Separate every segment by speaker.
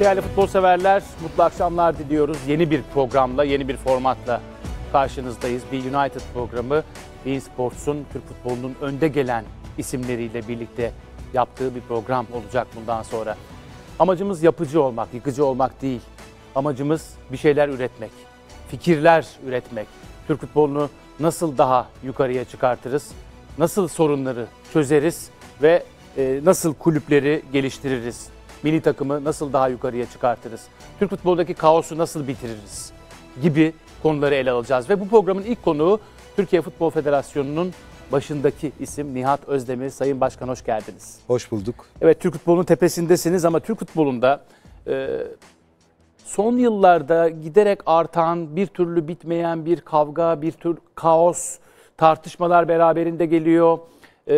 Speaker 1: Değerli futbol severler, mutlu akşamlar diliyoruz. Yeni bir programla, yeni bir formatla karşınızdayız. Bir United programı, Bein Sports'un Türk futbolunun önde gelen isimleriyle birlikte yaptığı bir program olacak bundan sonra. Amacımız yapıcı olmak, yıkıcı olmak değil. Amacımız bir şeyler üretmek, fikirler üretmek. Türk futbolunu nasıl daha yukarıya çıkartırız, nasıl sorunları çözeriz ve e, nasıl kulüpleri geliştiririz milli takımı nasıl daha yukarıya çıkartırız? Türk futbolundaki kaosu nasıl bitiririz? Gibi konuları ele alacağız. Ve bu programın ilk konuğu Türkiye Futbol Federasyonu'nun başındaki isim Nihat Özdemir. Sayın Başkan hoş geldiniz. Hoş bulduk. Evet Türk futbolunun tepesindesiniz ama Türk futbolunda e, son yıllarda giderek artan, bir türlü bitmeyen bir kavga, bir tür kaos, tartışmalar beraberinde geliyor. E,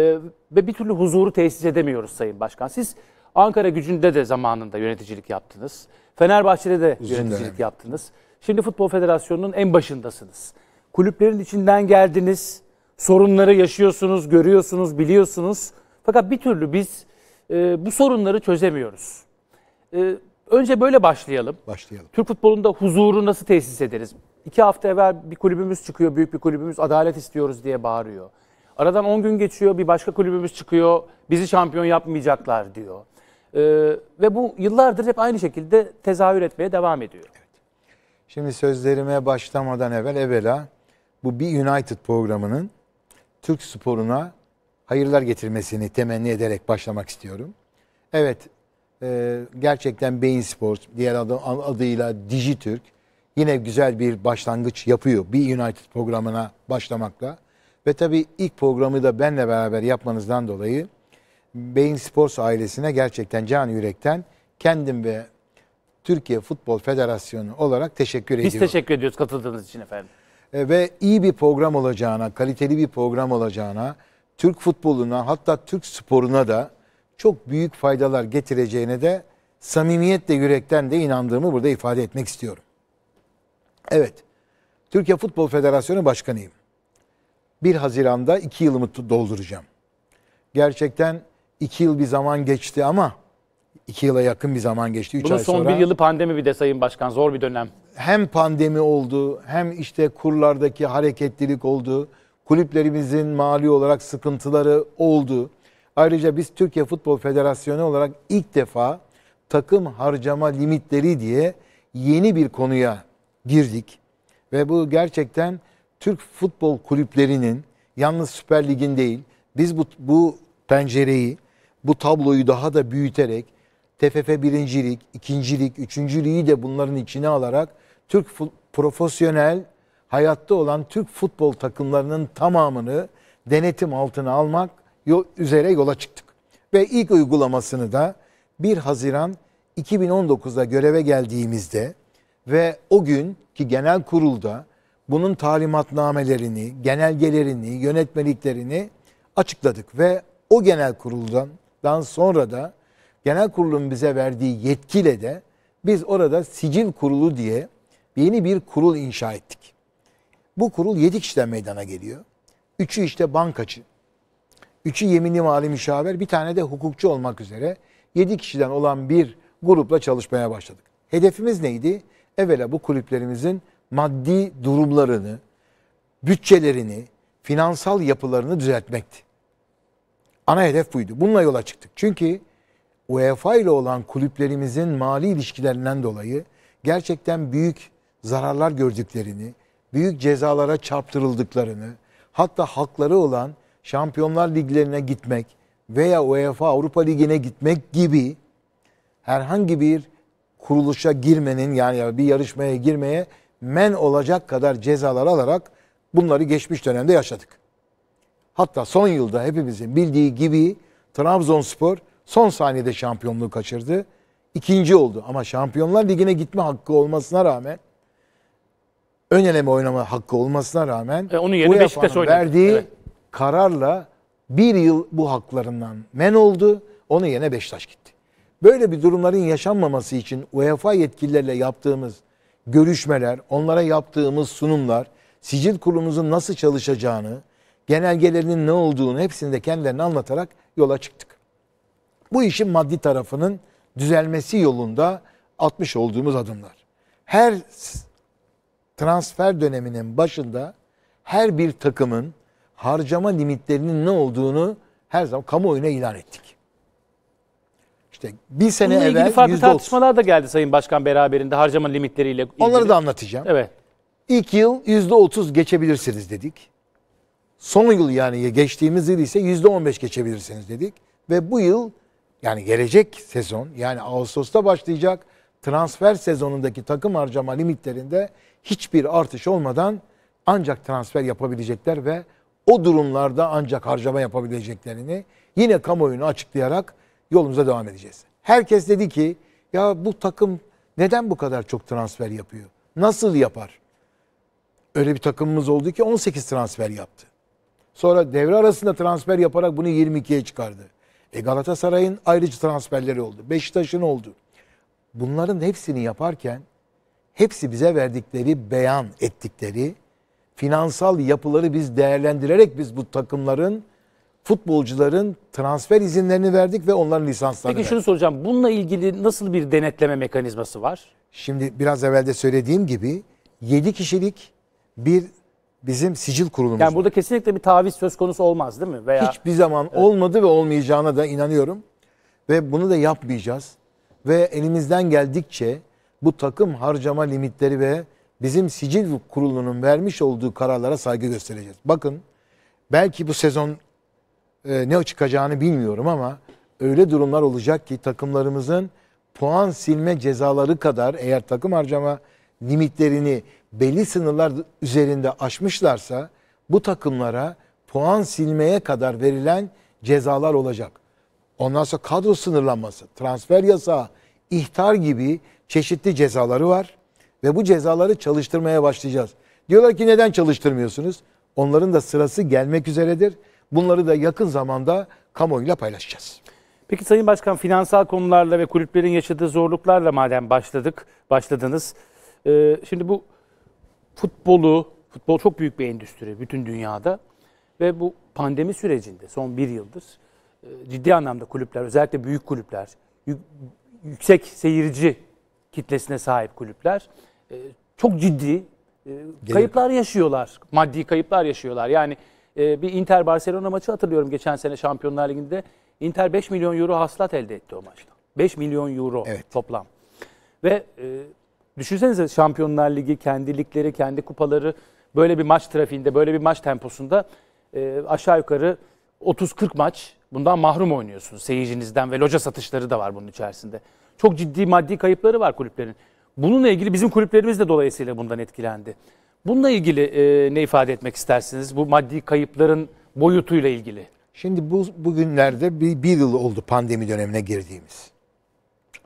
Speaker 1: ve bir türlü huzuru tesis edemiyoruz Sayın Başkan. Siz Ankara gücünde de zamanında yöneticilik yaptınız. Fenerbahçe'de de Uzun yöneticilik dönem. yaptınız. Şimdi Futbol Federasyonu'nun en başındasınız. Kulüplerin içinden geldiniz. Sorunları yaşıyorsunuz, görüyorsunuz, biliyorsunuz. Fakat bir türlü biz e, bu sorunları çözemiyoruz. E, önce böyle başlayalım. Başlayalım. Türk futbolunda huzuru nasıl tesis ederiz? İki hafta evvel bir kulübümüz çıkıyor, büyük bir kulübümüz adalet istiyoruz diye bağırıyor. Aradan 10 gün geçiyor, bir başka kulübümüz çıkıyor, bizi şampiyon yapmayacaklar diyor. E, ve bu yıllardır hep aynı şekilde tezahür etmeye devam ediyor. Evet.
Speaker 2: Şimdi sözlerime başlamadan evvel evvela bu Be United programının Türk sporuna hayırlar getirmesini temenni ederek başlamak istiyorum. Evet, e, gerçekten Beyin Sports, diğer adı, adıyla Dijitürk yine güzel bir başlangıç yapıyor. Be United programına başlamakla. Ve tabii ilk programı da benle beraber yapmanızdan dolayı Beyin Sports ailesine gerçekten can yürekten kendim ve Türkiye Futbol Federasyonu olarak teşekkür ediyorum. Biz
Speaker 1: teşekkür ediyoruz katıldığınız için
Speaker 2: efendim. E, ve iyi bir program olacağına, kaliteli bir program olacağına, Türk futboluna hatta Türk sporuna da çok büyük faydalar getireceğine de samimiyetle yürekten de inandığımı burada ifade etmek istiyorum. Evet, Türkiye Futbol Federasyonu Başkanıyım. 1 Haziran'da 2 yılımı dolduracağım. Gerçekten iki yıl bir zaman geçti ama iki yıla yakın bir zaman geçti. Üç Bunun ay son sonra, bir yılı
Speaker 1: pandemi bir de Sayın Başkan. Zor bir dönem.
Speaker 2: Hem pandemi oldu hem işte kurlardaki hareketlilik oldu. Kulüplerimizin mali olarak sıkıntıları oldu. Ayrıca biz Türkiye Futbol Federasyonu olarak ilk defa takım harcama limitleri diye yeni bir konuya girdik. Ve bu gerçekten Türk futbol kulüplerinin yalnız Süper Lig'in değil biz bu, bu pencereyi bu tabloyu daha da büyüterek TFF birincilik, ikincilik, üçüncülüğü de bunların içine alarak Türk profesyonel hayatta olan Türk futbol takımlarının tamamını denetim altına almak yol, üzere yola çıktık. Ve ilk uygulamasını da 1 Haziran 2019'da göreve geldiğimizde ve o gün ki genel kurulda bunun talimatnamelerini, genelgelerini, yönetmeliklerini açıkladık ve o genel kuruldan yaptıktan sonra da genel kurulun bize verdiği yetkiyle de biz orada sicil kurulu diye yeni bir kurul inşa ettik. Bu kurul 7 kişiden meydana geliyor. Üçü işte bankacı. Üçü yeminli mali müşaver, bir tane de hukukçu olmak üzere 7 kişiden olan bir grupla çalışmaya başladık. Hedefimiz neydi? Evvela bu kulüplerimizin maddi durumlarını, bütçelerini, finansal yapılarını düzeltmekti. Ana hedef buydu. Bununla yola çıktık. Çünkü UEFA ile olan kulüplerimizin mali ilişkilerinden dolayı gerçekten büyük zararlar gördüklerini, büyük cezalara çarptırıldıklarını, hatta hakları olan Şampiyonlar Liglerine gitmek veya UEFA Avrupa Ligi'ne gitmek gibi herhangi bir kuruluşa girmenin yani bir yarışmaya girmeye men olacak kadar cezalar alarak bunları geçmiş dönemde yaşadık. Hatta son yılda hepimizin bildiği gibi Trabzonspor son saniyede şampiyonluğu kaçırdı. İkinci oldu ama Şampiyonlar Ligi'ne gitme hakkı olmasına rağmen ön eleme oynama hakkı olmasına rağmen e, onu UEFA'nın verdiği evet. kararla bir yıl bu haklarından men oldu. Onu yine Beşiktaş gitti. Böyle bir durumların yaşanmaması için UEFA yetkililerle yaptığımız görüşmeler, onlara yaptığımız sunumlar, sicil kurumumuzun nasıl çalışacağını, genelgelerinin ne olduğunu hepsini de kendilerine anlatarak yola çıktık. Bu işin maddi tarafının düzelmesi yolunda atmış olduğumuz adımlar. Her transfer döneminin başında her bir takımın harcama limitlerinin ne olduğunu her zaman kamuoyuna ilan ettik. İşte bir sene Bununla evvel ilgili farklı %30. tartışmalar
Speaker 1: da geldi Sayın Başkan beraberinde harcama limitleriyle ilgili. Onları da anlatacağım.
Speaker 2: Evet. İlk yıl %30 geçebilirsiniz dedik son yıl yani geçtiğimiz yıl ise %15 geçebilirsiniz dedik. Ve bu yıl yani gelecek sezon yani Ağustos'ta başlayacak transfer sezonundaki takım harcama limitlerinde hiçbir artış olmadan ancak transfer yapabilecekler ve o durumlarda ancak harcama yapabileceklerini yine kamuoyunu açıklayarak yolumuza devam edeceğiz. Herkes dedi ki ya bu takım neden bu kadar çok transfer yapıyor? Nasıl yapar? Öyle bir takımımız oldu ki 18 transfer yaptı. Sonra devre arasında transfer yaparak bunu 22'ye çıkardı. E Galatasaray'ın ayrıca transferleri oldu. Beşiktaş'ın oldu. Bunların hepsini yaparken hepsi bize verdikleri, beyan ettikleri finansal yapıları biz değerlendirerek biz bu takımların futbolcuların transfer izinlerini verdik ve onların lisanslarını Peki şunu soracağım. Bununla ilgili nasıl bir denetleme mekanizması var? Şimdi biraz evvel de söylediğim gibi 7 kişilik bir bizim sicil kurulumuz. Yani burada kesinlikle bir taviz söz konusu olmaz değil mi? Veya... Hiçbir zaman evet. olmadı ve olmayacağına da inanıyorum. Ve bunu da yapmayacağız. Ve elimizden geldikçe bu takım harcama limitleri ve bizim sicil kurulunun vermiş olduğu kararlara saygı göstereceğiz. Bakın belki bu sezon e, ne çıkacağını bilmiyorum ama öyle durumlar olacak ki takımlarımızın puan silme cezaları kadar eğer takım harcama limitlerini belli sınırlar üzerinde aşmışlarsa bu takımlara puan silmeye kadar verilen cezalar olacak. Ondan sonra kadro sınırlanması, transfer yasağı, ihtar gibi çeşitli cezaları var ve bu cezaları çalıştırmaya başlayacağız. Diyorlar ki neden çalıştırmıyorsunuz? Onların da sırası gelmek üzeredir. Bunları da yakın zamanda kamuoyuyla paylaşacağız.
Speaker 1: Peki Sayın Başkan finansal konularla ve kulüplerin yaşadığı zorluklarla madem başladık, başladınız. Ee, şimdi bu futbolu, futbol çok büyük bir endüstri bütün dünyada ve bu pandemi sürecinde son bir yıldır e, ciddi anlamda kulüpler, özellikle büyük kulüpler, yüksek seyirci kitlesine sahip kulüpler e, çok ciddi e, kayıplar yaşıyorlar. Maddi kayıplar yaşıyorlar. Yani bir Inter Barcelona maçı hatırlıyorum geçen sene Şampiyonlar Ligi'nde. Inter 5 milyon euro haslat elde etti o maçta. 5 milyon euro evet. toplam. Ve Düşünsenize Şampiyonlar Ligi, kendi ligleri, kendi kupaları böyle bir maç trafiğinde, böyle bir maç temposunda e, aşağı yukarı 30-40 maç bundan mahrum oynuyorsunuz seyircinizden ve loca satışları da var bunun içerisinde. Çok ciddi maddi kayıpları var kulüplerin. Bununla ilgili bizim kulüplerimiz de dolayısıyla bundan etkilendi. Bununla ilgili e, ne ifade etmek istersiniz? Bu maddi kayıpların boyutuyla ilgili.
Speaker 2: Şimdi bu bugünlerde bir, bir yıl oldu pandemi dönemine girdiğimiz.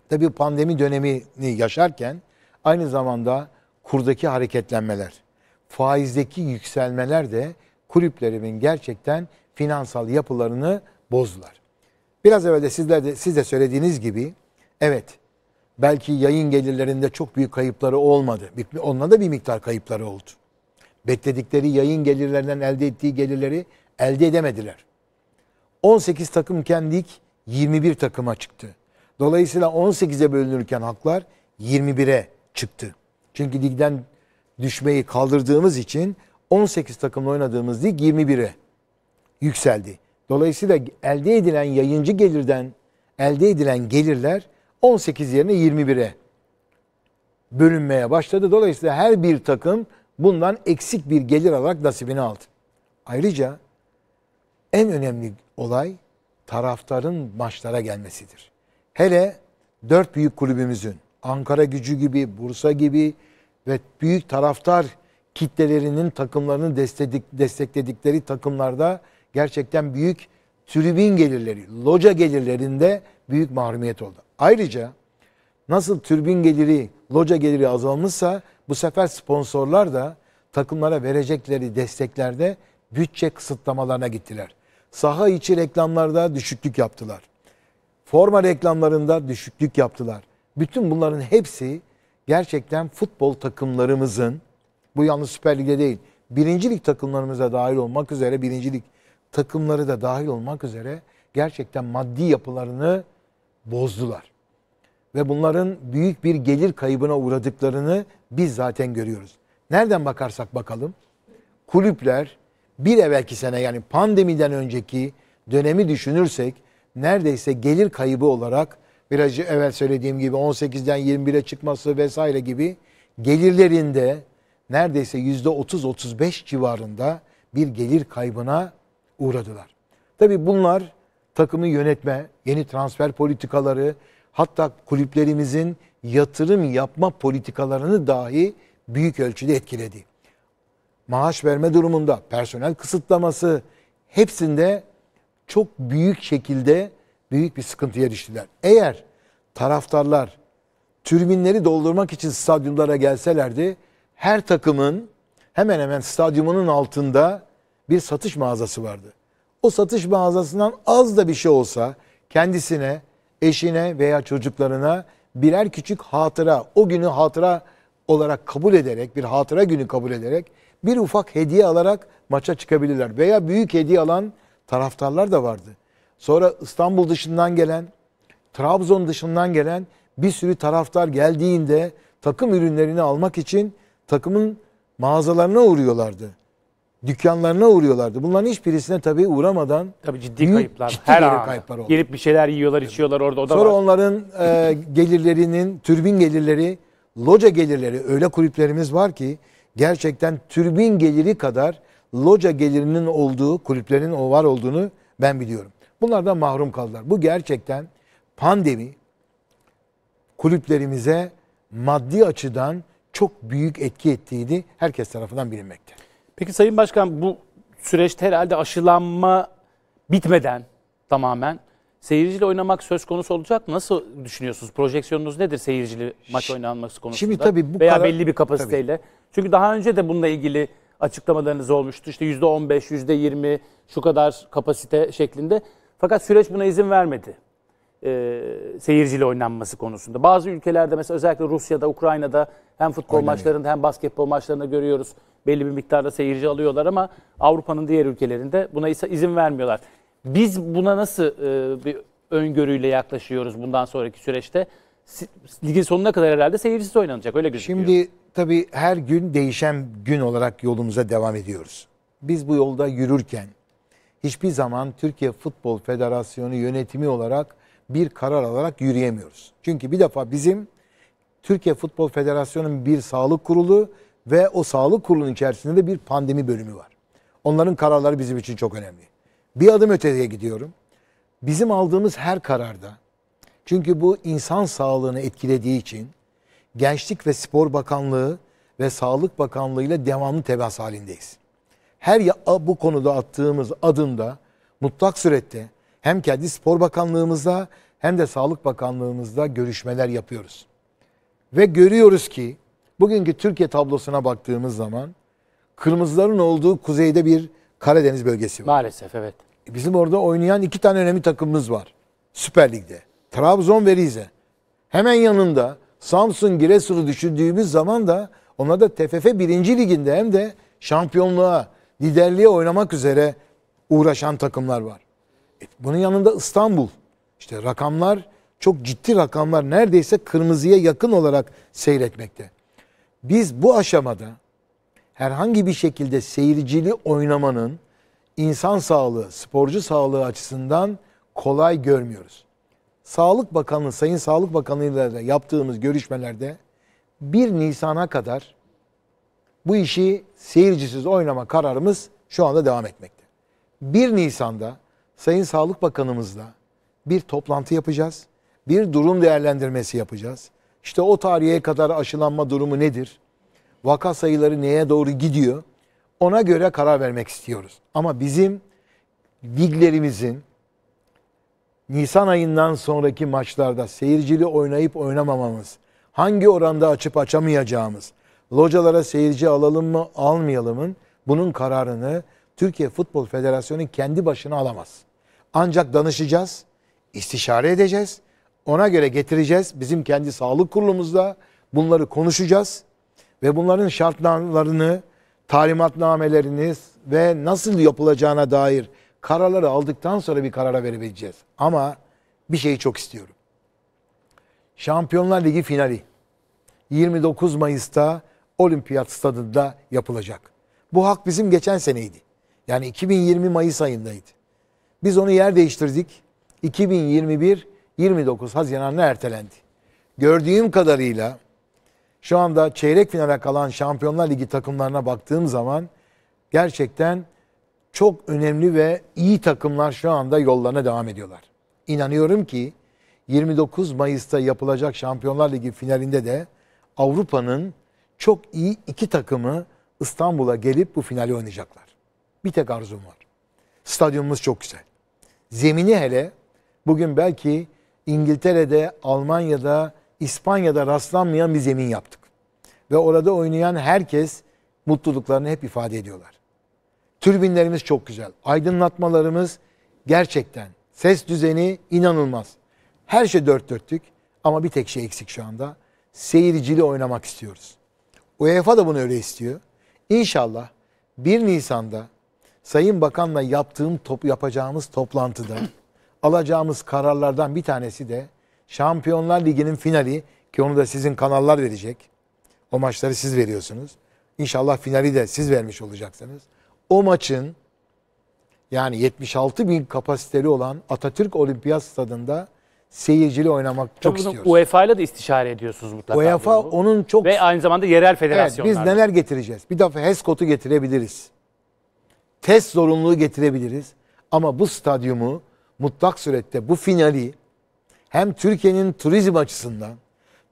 Speaker 2: Tabii pandemi dönemini yaşarken Aynı zamanda kurdaki hareketlenmeler, faizdeki yükselmeler de kulüplerimin gerçekten finansal yapılarını bozdular. Biraz evvel de sizler de siz de söylediğiniz gibi evet belki yayın gelirlerinde çok büyük kayıpları olmadı. Onunla da bir miktar kayıpları oldu. Bekledikleri yayın gelirlerinden elde ettiği gelirleri elde edemediler. 18 takım lig 21 takıma çıktı. Dolayısıyla 18'e bölünürken haklar 21'e çıktı. Çünkü ligden düşmeyi kaldırdığımız için 18 takımla oynadığımız lig 21'e yükseldi. Dolayısıyla elde edilen yayıncı gelirden elde edilen gelirler 18 yerine 21'e bölünmeye başladı. Dolayısıyla her bir takım bundan eksik bir gelir alarak nasibini aldı. Ayrıca en önemli olay taraftarın maçlara gelmesidir. Hele dört büyük kulübümüzün Ankara gücü gibi, Bursa gibi ve büyük taraftar kitlelerinin takımlarını destekledik, destekledikleri takımlarda gerçekten büyük tribün gelirleri, loca gelirlerinde büyük mahrumiyet oldu. Ayrıca nasıl tribün geliri, loca geliri azalmışsa bu sefer sponsorlar da takımlara verecekleri desteklerde bütçe kısıtlamalarına gittiler. Saha içi reklamlarda düşüklük yaptılar. Forma reklamlarında düşüklük yaptılar. Bütün bunların hepsi gerçekten futbol takımlarımızın bu yalnız Süper Lig'de değil birincilik takımlarımıza dahil olmak üzere birincilik takımları da dahil olmak üzere gerçekten maddi yapılarını bozdular. Ve bunların büyük bir gelir kaybına uğradıklarını biz zaten görüyoruz. Nereden bakarsak bakalım kulüpler bir evvelki sene yani pandemiden önceki dönemi düşünürsek neredeyse gelir kaybı olarak biraz evvel söylediğim gibi 18'den 21'e çıkması vesaire gibi gelirlerinde neredeyse %30-35 civarında bir gelir kaybına uğradılar. Tabii bunlar takımı yönetme, yeni transfer politikaları, hatta kulüplerimizin yatırım yapma politikalarını dahi büyük ölçüde etkiledi. Maaş verme durumunda, personel kısıtlaması hepsinde çok büyük şekilde büyük bir sıkıntıya düştüler. Eğer taraftarlar türbinleri doldurmak için stadyumlara gelselerdi her takımın hemen hemen stadyumunun altında bir satış mağazası vardı. O satış mağazasından az da bir şey olsa kendisine, eşine veya çocuklarına birer küçük hatıra, o günü hatıra olarak kabul ederek, bir hatıra günü kabul ederek bir ufak hediye alarak maça çıkabilirler. Veya büyük hediye alan taraftarlar da vardı. Sonra İstanbul dışından gelen, Trabzon dışından gelen bir sürü taraftar geldiğinde takım ürünlerini almak için takımın mağazalarına uğruyorlardı. Dükkanlarına uğruyorlardı. Bunların hiçbirisine tabii uğramadan tabii ciddi kayıplar.
Speaker 1: Ciddi Her an kayıplar oldu. Gelip bir şeyler yiyorlar, tabii. içiyorlar orada. O da Sonra var.
Speaker 2: onların e, gelirlerinin, türbin gelirleri, loca gelirleri öyle kulüplerimiz var ki gerçekten türbin geliri kadar loca gelirinin olduğu kulüplerin o var olduğunu ben biliyorum. Bunlardan mahrum kaldılar. Bu gerçekten pandemi kulüplerimize maddi açıdan çok büyük etki ettiğini herkes tarafından bilinmekte. Peki Sayın Başkan bu süreçte herhalde
Speaker 1: aşılanma bitmeden tamamen seyirciyle oynamak söz konusu olacak mı? Nasıl düşünüyorsunuz? Projeksiyonunuz nedir seyircili maç oynanması konusunda? Şimdi tabii bu veya kadar, belli bir kapasiteyle. Tabii. Çünkü daha önce de bununla ilgili açıklamalarınız olmuştu. İşte %15, %20 şu kadar kapasite şeklinde. Fakat süreç buna izin vermedi. E, seyirciyle oynanması konusunda. Bazı ülkelerde mesela özellikle Rusya'da, Ukrayna'da hem futbol Oynanıyor. maçlarında hem basketbol maçlarında görüyoruz. Belli bir miktarda seyirci alıyorlar ama Avrupa'nın diğer ülkelerinde buna izin vermiyorlar. Biz buna nasıl e, bir öngörüyle yaklaşıyoruz bundan sonraki süreçte? Ligin
Speaker 2: sonuna kadar herhalde seyircisiz oynanacak öyle gözüküyor. Şimdi tabii her gün değişen gün olarak yolumuza devam ediyoruz. Biz bu yolda yürürken hiçbir zaman Türkiye Futbol Federasyonu yönetimi olarak bir karar alarak yürüyemiyoruz. Çünkü bir defa bizim Türkiye Futbol Federasyonu'nun bir sağlık kurulu ve o sağlık kurulunun içerisinde de bir pandemi bölümü var. Onların kararları bizim için çok önemli. Bir adım öteye gidiyorum. Bizim aldığımız her kararda çünkü bu insan sağlığını etkilediği için Gençlik ve Spor Bakanlığı ve Sağlık Bakanlığı ile devamlı temas halindeyiz her bu konuda attığımız adımda mutlak surette hem kendi spor bakanlığımızda hem de sağlık bakanlığımızda görüşmeler yapıyoruz. Ve görüyoruz ki bugünkü Türkiye tablosuna baktığımız zaman kırmızıların olduğu kuzeyde bir Karadeniz bölgesi var. Maalesef evet. E, bizim orada oynayan iki tane önemli takımımız var. Süper Lig'de. Trabzon ve Rize. Hemen yanında Samsun Giresun'u düşündüğümüz zaman da onlar da TFF birinci Liginde hem de şampiyonluğa liderliğe oynamak üzere uğraşan takımlar var. E, bunun yanında İstanbul. İşte rakamlar çok ciddi rakamlar neredeyse kırmızıya yakın olarak seyretmekte. Biz bu aşamada herhangi bir şekilde seyircili oynamanın insan sağlığı, sporcu sağlığı açısından kolay görmüyoruz. Sağlık Bakanlığı, Sayın Sağlık Bakanlığı ile yaptığımız görüşmelerde 1 Nisan'a kadar bu işi seyircisiz oynama kararımız şu anda devam etmekte. 1 Nisan'da Sayın Sağlık Bakanımızla bir toplantı yapacağız. Bir durum değerlendirmesi yapacağız. İşte o tarihe kadar aşılanma durumu nedir? Vaka sayıları neye doğru gidiyor? Ona göre karar vermek istiyoruz. Ama bizim liglerimizin Nisan ayından sonraki maçlarda seyircili oynayıp oynamamamız, hangi oranda açıp açamayacağımız, localara seyirci alalım mı almayalım mı bunun kararını Türkiye Futbol Federasyonu kendi başına alamaz. Ancak danışacağız, istişare edeceğiz. Ona göre getireceğiz bizim kendi sağlık kurulumuzda bunları konuşacağız ve bunların şartlarını, talimatnamelerini ve nasıl yapılacağına dair kararları aldıktan sonra bir karara verebileceğiz. Ama bir şeyi çok istiyorum. Şampiyonlar Ligi finali 29 Mayıs'ta olimpiyat stadında yapılacak. Bu hak bizim geçen seneydi. Yani 2020 Mayıs ayındaydı. Biz onu yer değiştirdik. 2021 29 Haziran'a ertelendi. Gördüğüm kadarıyla şu anda çeyrek finale kalan Şampiyonlar Ligi takımlarına baktığım zaman gerçekten çok önemli ve iyi takımlar şu anda yollarına devam ediyorlar. İnanıyorum ki 29 Mayıs'ta yapılacak Şampiyonlar Ligi finalinde de Avrupa'nın çok iyi iki takımı İstanbul'a gelip bu finali oynayacaklar. Bir tek arzum var. Stadyumumuz çok güzel. Zemini hele bugün belki İngiltere'de, Almanya'da, İspanya'da rastlanmayan bir zemin yaptık. Ve orada oynayan herkes mutluluklarını hep ifade ediyorlar. Türbinlerimiz çok güzel. Aydınlatmalarımız gerçekten. Ses düzeni inanılmaz. Her şey dört dörtlük ama bir tek şey eksik şu anda. Seyircili oynamak istiyoruz. UEFA da bunu öyle istiyor. İnşallah 1 Nisan'da Sayın Bakan'la yaptığım top, yapacağımız toplantıda alacağımız kararlardan bir tanesi de Şampiyonlar Ligi'nin finali ki onu da sizin kanallar verecek. O maçları siz veriyorsunuz. İnşallah finali de siz vermiş olacaksınız. O maçın yani 76 bin kapasiteli olan Atatürk Olimpiyat Stadında seyircili oynamak Tabii çok istiyoruz.
Speaker 1: UEFA ile de istişare ediyorsunuz mutlaka. UEFA onun çok... Ve aynı zamanda yerel federasyonlar. Evet, biz
Speaker 2: neler getireceğiz? Bir defa Heskot'u getirebiliriz. Test zorunluluğu getirebiliriz. Ama bu stadyumu mutlak surette bu finali hem Türkiye'nin turizm açısından,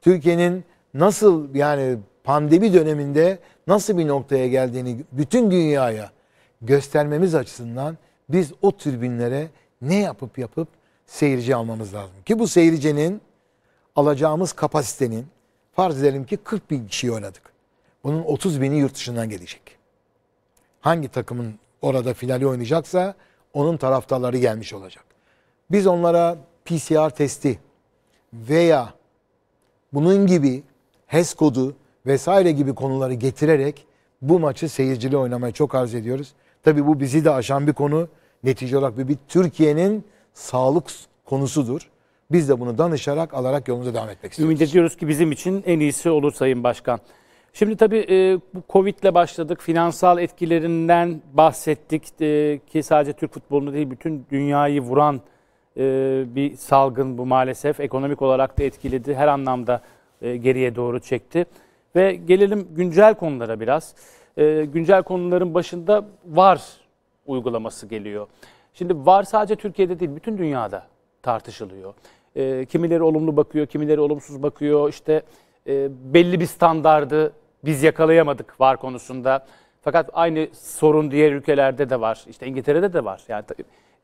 Speaker 2: Türkiye'nin nasıl yani pandemi döneminde nasıl bir noktaya geldiğini bütün dünyaya göstermemiz açısından biz o türbinlere ne yapıp yapıp seyirci almamız lazım. Ki bu seyircinin alacağımız kapasitenin farz edelim ki 40 bin kişi oynadık. Bunun 30 bini yurt dışından gelecek. Hangi takımın orada finali oynayacaksa onun taraftarları gelmiş olacak. Biz onlara PCR testi veya bunun gibi HES kodu vesaire gibi konuları getirerek bu maçı seyircili oynamayı çok arz ediyoruz. Tabi bu bizi de aşan bir konu. Netice olarak bir, bir Türkiye'nin sağlık konusudur. Biz de bunu danışarak alarak yolumuza devam etmek istiyoruz. Ümit ediyoruz ki bizim
Speaker 1: için en iyisi olur Sayın Başkan. Şimdi tabii e, bu Covid ile başladık. Finansal etkilerinden bahsettik e, ki sadece Türk futbolunu değil bütün dünyayı vuran e, bir salgın bu maalesef. Ekonomik olarak da etkiledi. Her anlamda geriye doğru çekti. Ve gelelim güncel konulara biraz. güncel konuların başında var uygulaması geliyor. Şimdi var sadece Türkiye'de değil, bütün dünyada tartışılıyor. E, kimileri olumlu bakıyor, kimileri olumsuz bakıyor. İşte e, belli bir standardı biz yakalayamadık var konusunda. Fakat aynı sorun diğer ülkelerde de var. İşte İngiltere'de de var. Yani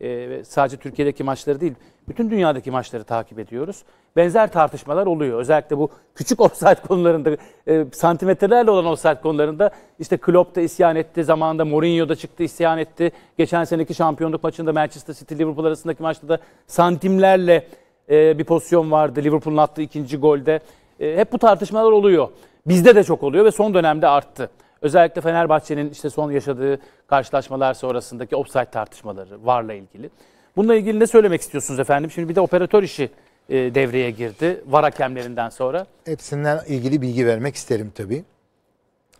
Speaker 1: e, sadece Türkiye'deki maçları değil, bütün dünyadaki maçları takip ediyoruz. Benzer tartışmalar oluyor. Özellikle bu küçük offside konularında, e, santimetrelerle olan offside konularında işte Klopp da isyan etti, zamanında Mourinho da çıktı isyan etti. Geçen seneki şampiyonluk maçında Manchester City Liverpool arasındaki maçta da santimlerle e, bir pozisyon vardı. Liverpool'un attığı ikinci golde. E, hep bu tartışmalar oluyor. Bizde de çok oluyor ve son dönemde arttı. Özellikle Fenerbahçe'nin işte son yaşadığı karşılaşmalar sonrasındaki offside tartışmaları varla ilgili. Bununla ilgili ne söylemek istiyorsunuz efendim? Şimdi bir de operatör işi e, devreye girdi var hakemlerinden sonra.
Speaker 2: Hepsinden ilgili bilgi vermek isterim tabii.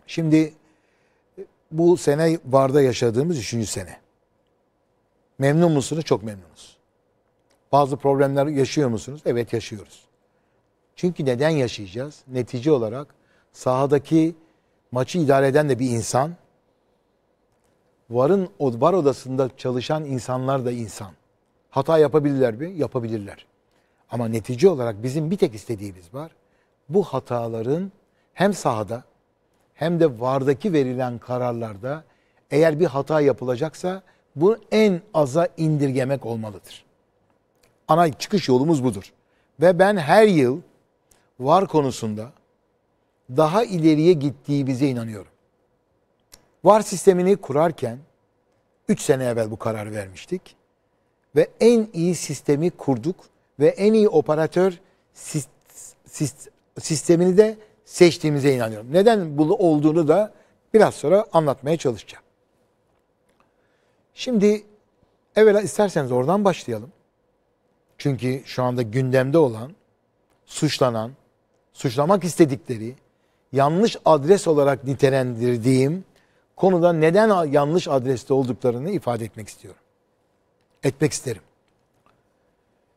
Speaker 2: Şimdi e, bu sene VAR'da yaşadığımız üçüncü sene. Memnun musunuz? Çok memnunuz. Bazı problemler yaşıyor musunuz? Evet yaşıyoruz. Çünkü neden yaşayacağız? Netice olarak sahadaki maçı idare eden de bir insan. Varın var odasında çalışan insanlar da insan. Hata yapabilirler mi? Yapabilirler. Ama netice olarak bizim bir tek istediğimiz var. Bu hataların hem sahada hem de vardaki verilen kararlarda eğer bir hata yapılacaksa bunu en aza indirgemek olmalıdır. Ana çıkış yolumuz budur. Ve ben her yıl var konusunda daha ileriye gittiğimize inanıyorum. VAR sistemini kurarken 3 sene evvel bu karar vermiştik ve en iyi sistemi kurduk ve en iyi operatör sist, sist, sistemini de seçtiğimize inanıyorum. Neden bu olduğunu da biraz sonra anlatmaya çalışacağım. Şimdi evvela isterseniz oradan başlayalım. Çünkü şu anda gündemde olan, suçlanan, suçlamak istedikleri yanlış adres olarak nitelendirdiğim konuda neden yanlış adreste olduklarını ifade etmek istiyorum. Etmek isterim.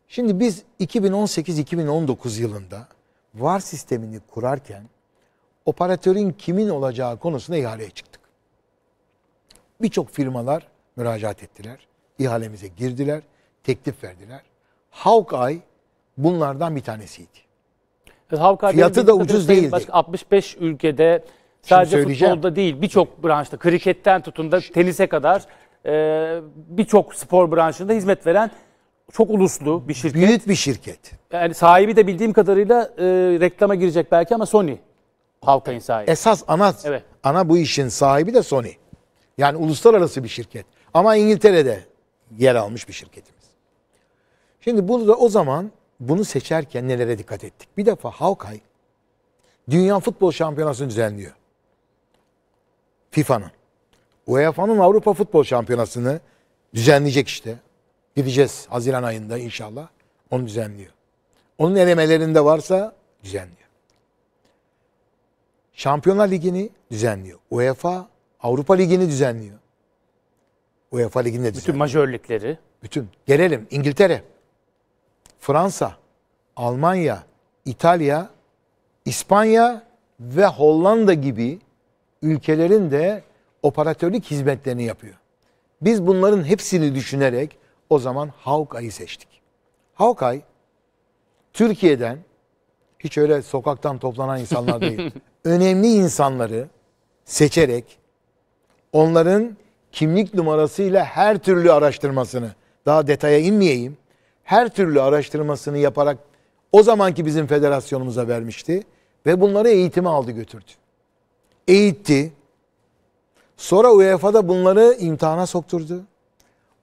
Speaker 2: Şimdi biz 2018-2019 yılında VAR sistemini kurarken operatörün kimin olacağı konusunda ihaleye çıktık. Birçok firmalar müracaat ettiler. İhalemize girdiler, teklif verdiler. Hawkeye bunlardan bir tanesiydi. Havka Fiyatı da ucuz değil.
Speaker 1: 65 ülkede sadece futbolda değil birçok branşta kriketten tutun da tenise kadar e, birçok spor branşında hizmet veren
Speaker 2: çok uluslu bir şirket. Büyük bir şirket.
Speaker 1: Yani sahibi de bildiğim kadarıyla e, reklama girecek belki ama Sony Halkay'ın sahibi. Esas
Speaker 2: ana evet. ana bu işin sahibi de Sony. Yani uluslararası bir şirket. Ama İngiltere'de yer almış bir şirketimiz. Şimdi burada o zaman bunu seçerken nelere dikkat ettik? Bir defa Havkay Dünya Futbol Şampiyonası'nı düzenliyor. FIFA'nın. UEFA'nın Avrupa Futbol Şampiyonası'nı düzenleyecek işte. Gideceğiz Haziran ayında inşallah. Onu düzenliyor. Onun elemelerinde varsa düzenliyor. Şampiyonlar Ligi'ni düzenliyor. UEFA Avrupa Ligi'ni düzenliyor. UEFA Ligi'ni de düzenliyor. Bütün majör Bütün. Gelelim İngiltere. Fransa, Almanya, İtalya, İspanya ve Hollanda gibi ülkelerin de operatörlük hizmetlerini yapıyor. Biz bunların hepsini düşünerek o zaman Hawkeye'yi seçtik. Hawkeye Türkiye'den hiç öyle sokaktan toplanan insanlar değil. önemli insanları seçerek onların kimlik numarasıyla her türlü araştırmasını daha detaya inmeyeyim her türlü araştırmasını yaparak o zamanki bizim federasyonumuza vermişti ve bunları eğitime aldı götürdü. Eğitti. Sonra UEFA'da bunları imtihana sokturdu.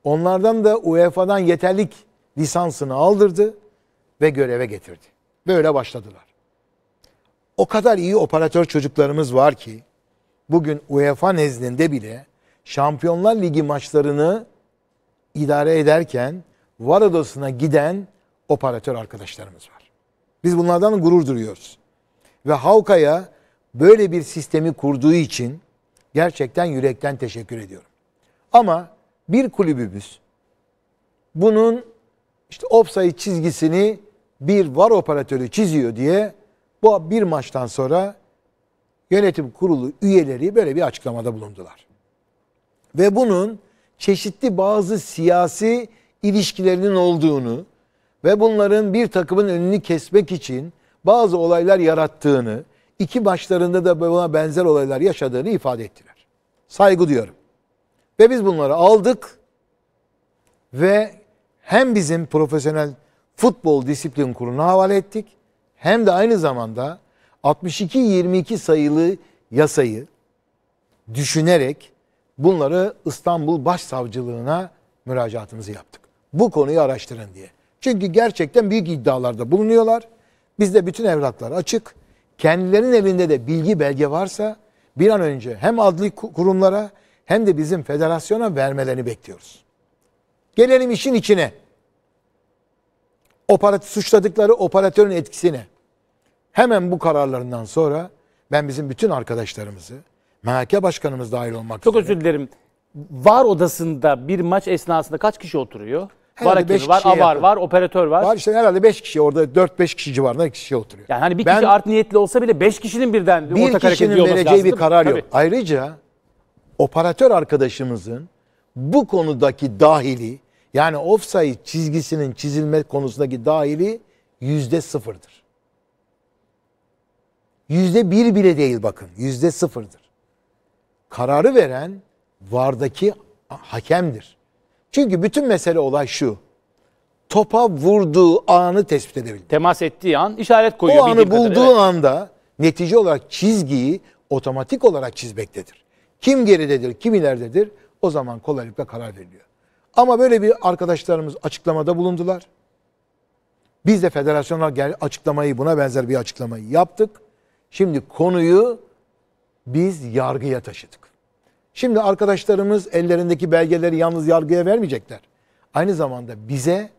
Speaker 2: Onlardan da UEFA'dan yeterlik lisansını aldırdı ve göreve getirdi. Böyle başladılar. O kadar iyi operatör çocuklarımız var ki bugün UEFA nezdinde bile Şampiyonlar Ligi maçlarını idare ederken var odasına giden operatör arkadaşlarımız var. Biz bunlardan gurur duyuyoruz. Ve Havka'ya böyle bir sistemi kurduğu için gerçekten yürekten teşekkür ediyorum. Ama bir kulübümüz bunun işte offside çizgisini bir var operatörü çiziyor diye bu bir maçtan sonra yönetim kurulu üyeleri böyle bir açıklamada bulundular. Ve bunun çeşitli bazı siyasi ilişkilerinin olduğunu ve bunların bir takımın önünü kesmek için bazı olaylar yarattığını, iki başlarında da buna benzer olaylar yaşadığını ifade ettiler. Saygı diyorum Ve biz bunları aldık ve hem bizim profesyonel futbol disiplin kuruluna havale ettik hem de aynı zamanda 62-22 sayılı yasayı düşünerek bunları İstanbul Başsavcılığına müracaatımızı yaptık. Bu konuyu araştırın diye. Çünkü gerçekten büyük iddialarda bulunuyorlar. Bizde bütün evraklar açık. Kendilerinin elinde de bilgi belge varsa bir an önce hem adli kurumlara hem de bizim federasyona vermelerini bekliyoruz. Gelelim işin içine. Operat suçladıkları operatörün etkisine. Hemen bu kararlarından sonra ben bizim bütün arkadaşlarımızı, MHK başkanımız dahil olmak Çok üzere. Çok özür dilerim. Var odasında bir maç esnasında kaç kişi oturuyor? Herhalde Barakir var, Avar yakın. var,
Speaker 1: operatör var. Var
Speaker 2: işte herhalde 5 kişi orada 4-5 kişi civarında kişi oturuyor. Yani hani bir ben, kişi art
Speaker 1: niyetli olsa bile 5 kişinin birden bir ortak hareket ediyor olması lazım. Bir kişinin vereceği bir karar Tabii. yok.
Speaker 2: Ayrıca operatör arkadaşımızın bu konudaki dahili yani offside çizgisinin çizilme konusundaki dahili yüzde sıfırdır. Yüzde bir bile değil bakın. Yüzde sıfırdır. Kararı veren vardaki hakemdir. Çünkü bütün mesele olay şu. Topa vurduğu anı tespit edebilmek. Temas
Speaker 1: ettiği an işaret koyuyor. O anı bulduğu kadar, evet.
Speaker 2: anda netice olarak çizgiyi otomatik olarak çizmektedir. Kim geridedir, kim ileridedir o zaman kolaylıkla karar veriliyor. Ama böyle bir arkadaşlarımız açıklamada bulundular. Biz de federasyonlar açıklamayı buna benzer bir açıklamayı yaptık. Şimdi konuyu biz yargıya taşıdık. Şimdi arkadaşlarımız ellerindeki belgeleri yalnız yargıya vermeyecekler. Aynı zamanda bize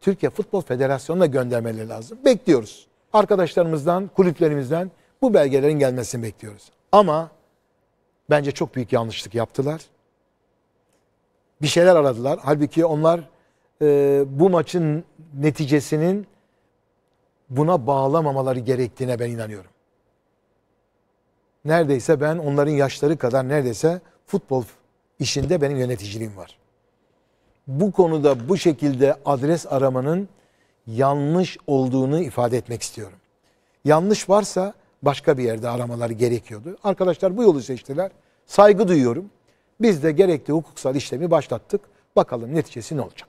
Speaker 2: Türkiye Futbol Federasyonu'na göndermeleri lazım. Bekliyoruz. Arkadaşlarımızdan, kulüplerimizden bu belgelerin gelmesini bekliyoruz. Ama bence çok büyük yanlışlık yaptılar. Bir şeyler aradılar. Halbuki onlar e, bu maçın neticesinin buna bağlamamaları gerektiğine ben inanıyorum. Neredeyse ben onların yaşları kadar neredeyse futbol işinde benim yöneticiliğim var. Bu konuda bu şekilde adres aramanın yanlış olduğunu ifade etmek istiyorum. Yanlış varsa başka bir yerde aramaları gerekiyordu. Arkadaşlar bu yolu seçtiler. Saygı duyuyorum. Biz de gerekli hukuksal işlemi başlattık. Bakalım neticesi ne olacak?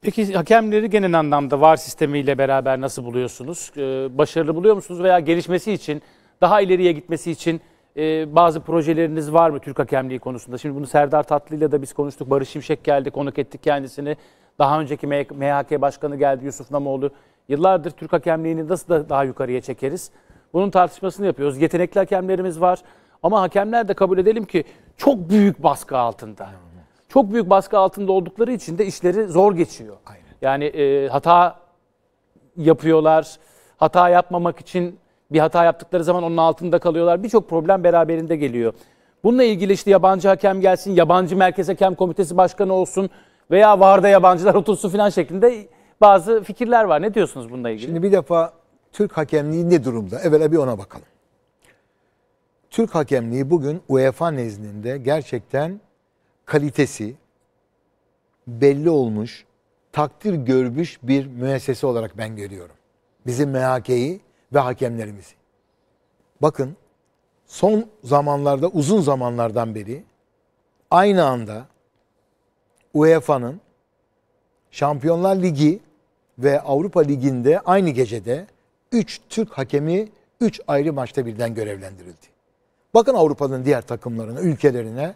Speaker 2: Peki hakemleri
Speaker 1: genel anlamda VAR sistemiyle beraber nasıl buluyorsunuz? Ee, başarılı buluyor musunuz veya gelişmesi için, daha ileriye gitmesi için e, bazı projeleriniz var mı Türk hakemliği konusunda? Şimdi bunu Serdar Tatlı ile de biz konuştuk. Barış Şimşek geldi, konuk ettik kendisini. Daha önceki MHK Başkanı geldi Yusuf Namoğlu. Yıllardır Türk hakemliğini nasıl da daha yukarıya çekeriz? Bunun tartışmasını yapıyoruz. Yetenekli hakemlerimiz var. Ama hakemler de kabul edelim ki çok büyük baskı altında. Çok büyük baskı altında oldukları için de işleri zor geçiyor. Aynen. Yani e, hata yapıyorlar. Hata yapmamak için bir hata yaptıkları zaman onun altında kalıyorlar. Birçok problem beraberinde geliyor. Bununla ilgili işte yabancı hakem gelsin, yabancı merkez hakem komitesi başkanı olsun veya VAR'da yabancılar otursun falan şeklinde bazı fikirler var. Ne diyorsunuz bununla ilgili?
Speaker 2: Şimdi bir defa Türk hakemliği ne durumda? Evvela bir ona bakalım. Türk hakemliği bugün UEFA nezdinde gerçekten kalitesi belli olmuş, takdir görmüş bir müessese olarak ben görüyorum. Bizim MHK'yi ve hakemlerimizi. Bakın son zamanlarda uzun zamanlardan beri aynı anda UEFA'nın Şampiyonlar Ligi ve Avrupa Ligi'nde aynı gecede 3 Türk hakemi 3 ayrı maçta birden görevlendirildi. Bakın Avrupa'nın diğer takımlarına, ülkelerine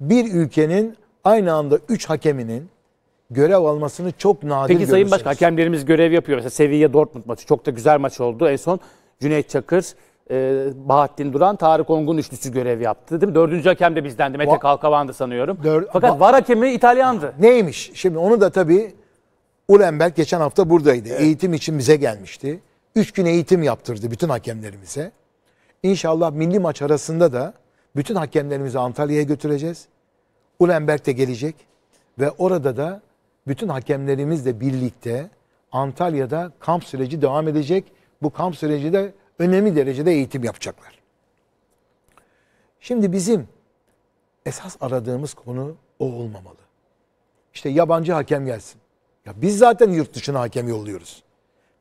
Speaker 2: bir ülkenin aynı anda 3 hakeminin görev almasını çok nadir Peki Sayın Başkan
Speaker 1: hakemlerimiz görev yapıyor. Mesela Sevilla Dortmund maçı çok da güzel maç oldu. En son Cüneyt Çakır, e, Bahattin Duran, Tarık Ongun üçlüsü görev yaptı. Değil mi? Dördüncü hakem de bizdendi. Mete Va- Kalkavan'dı sanıyorum.
Speaker 2: Dör- Fakat VAR hakemi İtalyandı. Neymiş? Şimdi onu da tabii Ulenberg geçen hafta buradaydı. Evet. Eğitim için bize gelmişti. Üç gün eğitim yaptırdı bütün hakemlerimize. İnşallah milli maç arasında da bütün hakemlerimizi Antalya'ya götüreceğiz. Ulenberg de gelecek ve orada da bütün hakemlerimizle birlikte Antalya'da kamp süreci devam edecek. Bu kamp süreci de önemli derecede eğitim yapacaklar. Şimdi bizim esas aradığımız konu o olmamalı. İşte yabancı hakem gelsin. Ya biz zaten yurt dışına hakem yolluyoruz.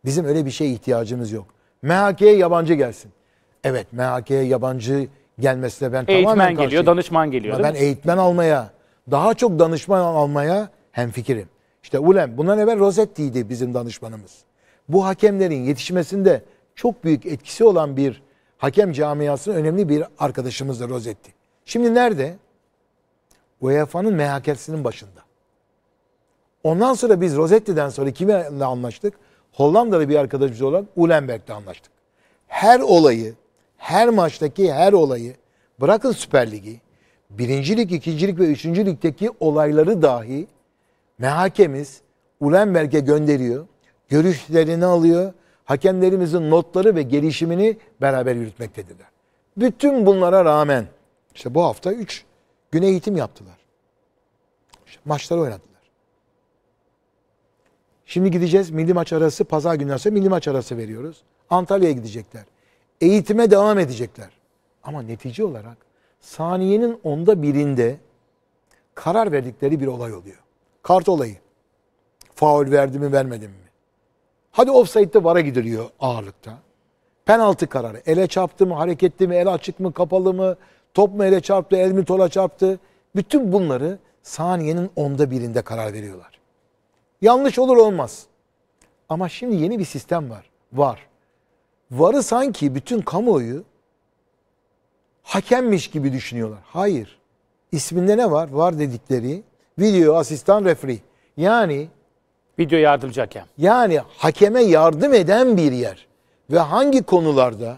Speaker 2: Bizim öyle bir şeye ihtiyacımız yok. MHK'ye yabancı gelsin. Evet MHK'ye yabancı gelmesine ben eğitmen tamamen karşıyım. Eğitmen geliyor, danışman geliyor. ben eğitmen almaya, daha çok danışman almaya hemfikirim. İşte Ulem, bundan evvel Rosetti'ydi bizim danışmanımız. Bu hakemlerin yetişmesinde çok büyük etkisi olan bir hakem camiasının önemli bir arkadaşımız da Rosetti. Şimdi nerede? UEFA'nın MHK'sinin başında. Ondan sonra biz Rosetti'den sonra kimle anlaştık? Hollandalı bir arkadaşımız olan Ulenberg'le anlaştık. Her olayı, her maçtaki her olayı, bırakın Süper Ligi, birincilik, ikincilik ve üçüncülükteki olayları dahi mehakemiz Ulenberg'e gönderiyor. Görüşlerini alıyor. Hakemlerimizin notları ve gelişimini beraber yürütmektedirler. Bütün bunlara rağmen işte bu hafta 3 gün eğitim yaptılar. İşte maçları oynadılar. Şimdi gideceğiz milli maç arası pazar günü arası milli maç arası veriyoruz. Antalya'ya gidecekler. Eğitime devam edecekler. Ama netice olarak saniyenin onda birinde karar verdikleri bir olay oluyor. Kart olayı. Faul verdi mi vermedim mi? Hadi offside'de vara gidiliyor ağırlıkta. Penaltı kararı. Ele çarptı mı, hareketli mi, el açık mı, kapalı mı, top mu ele çarptı, el mi tola çarptı. Bütün bunları saniyenin onda birinde karar veriyorlar. Yanlış olur olmaz. Ama şimdi yeni bir sistem var. Var. Varı sanki bütün kamuoyu hakemmiş gibi düşünüyorlar. Hayır. İsminde ne var? Var dedikleri Video asistan refri Yani video yardımcı hakem. Yani hakeme yardım eden bir yer ve hangi konularda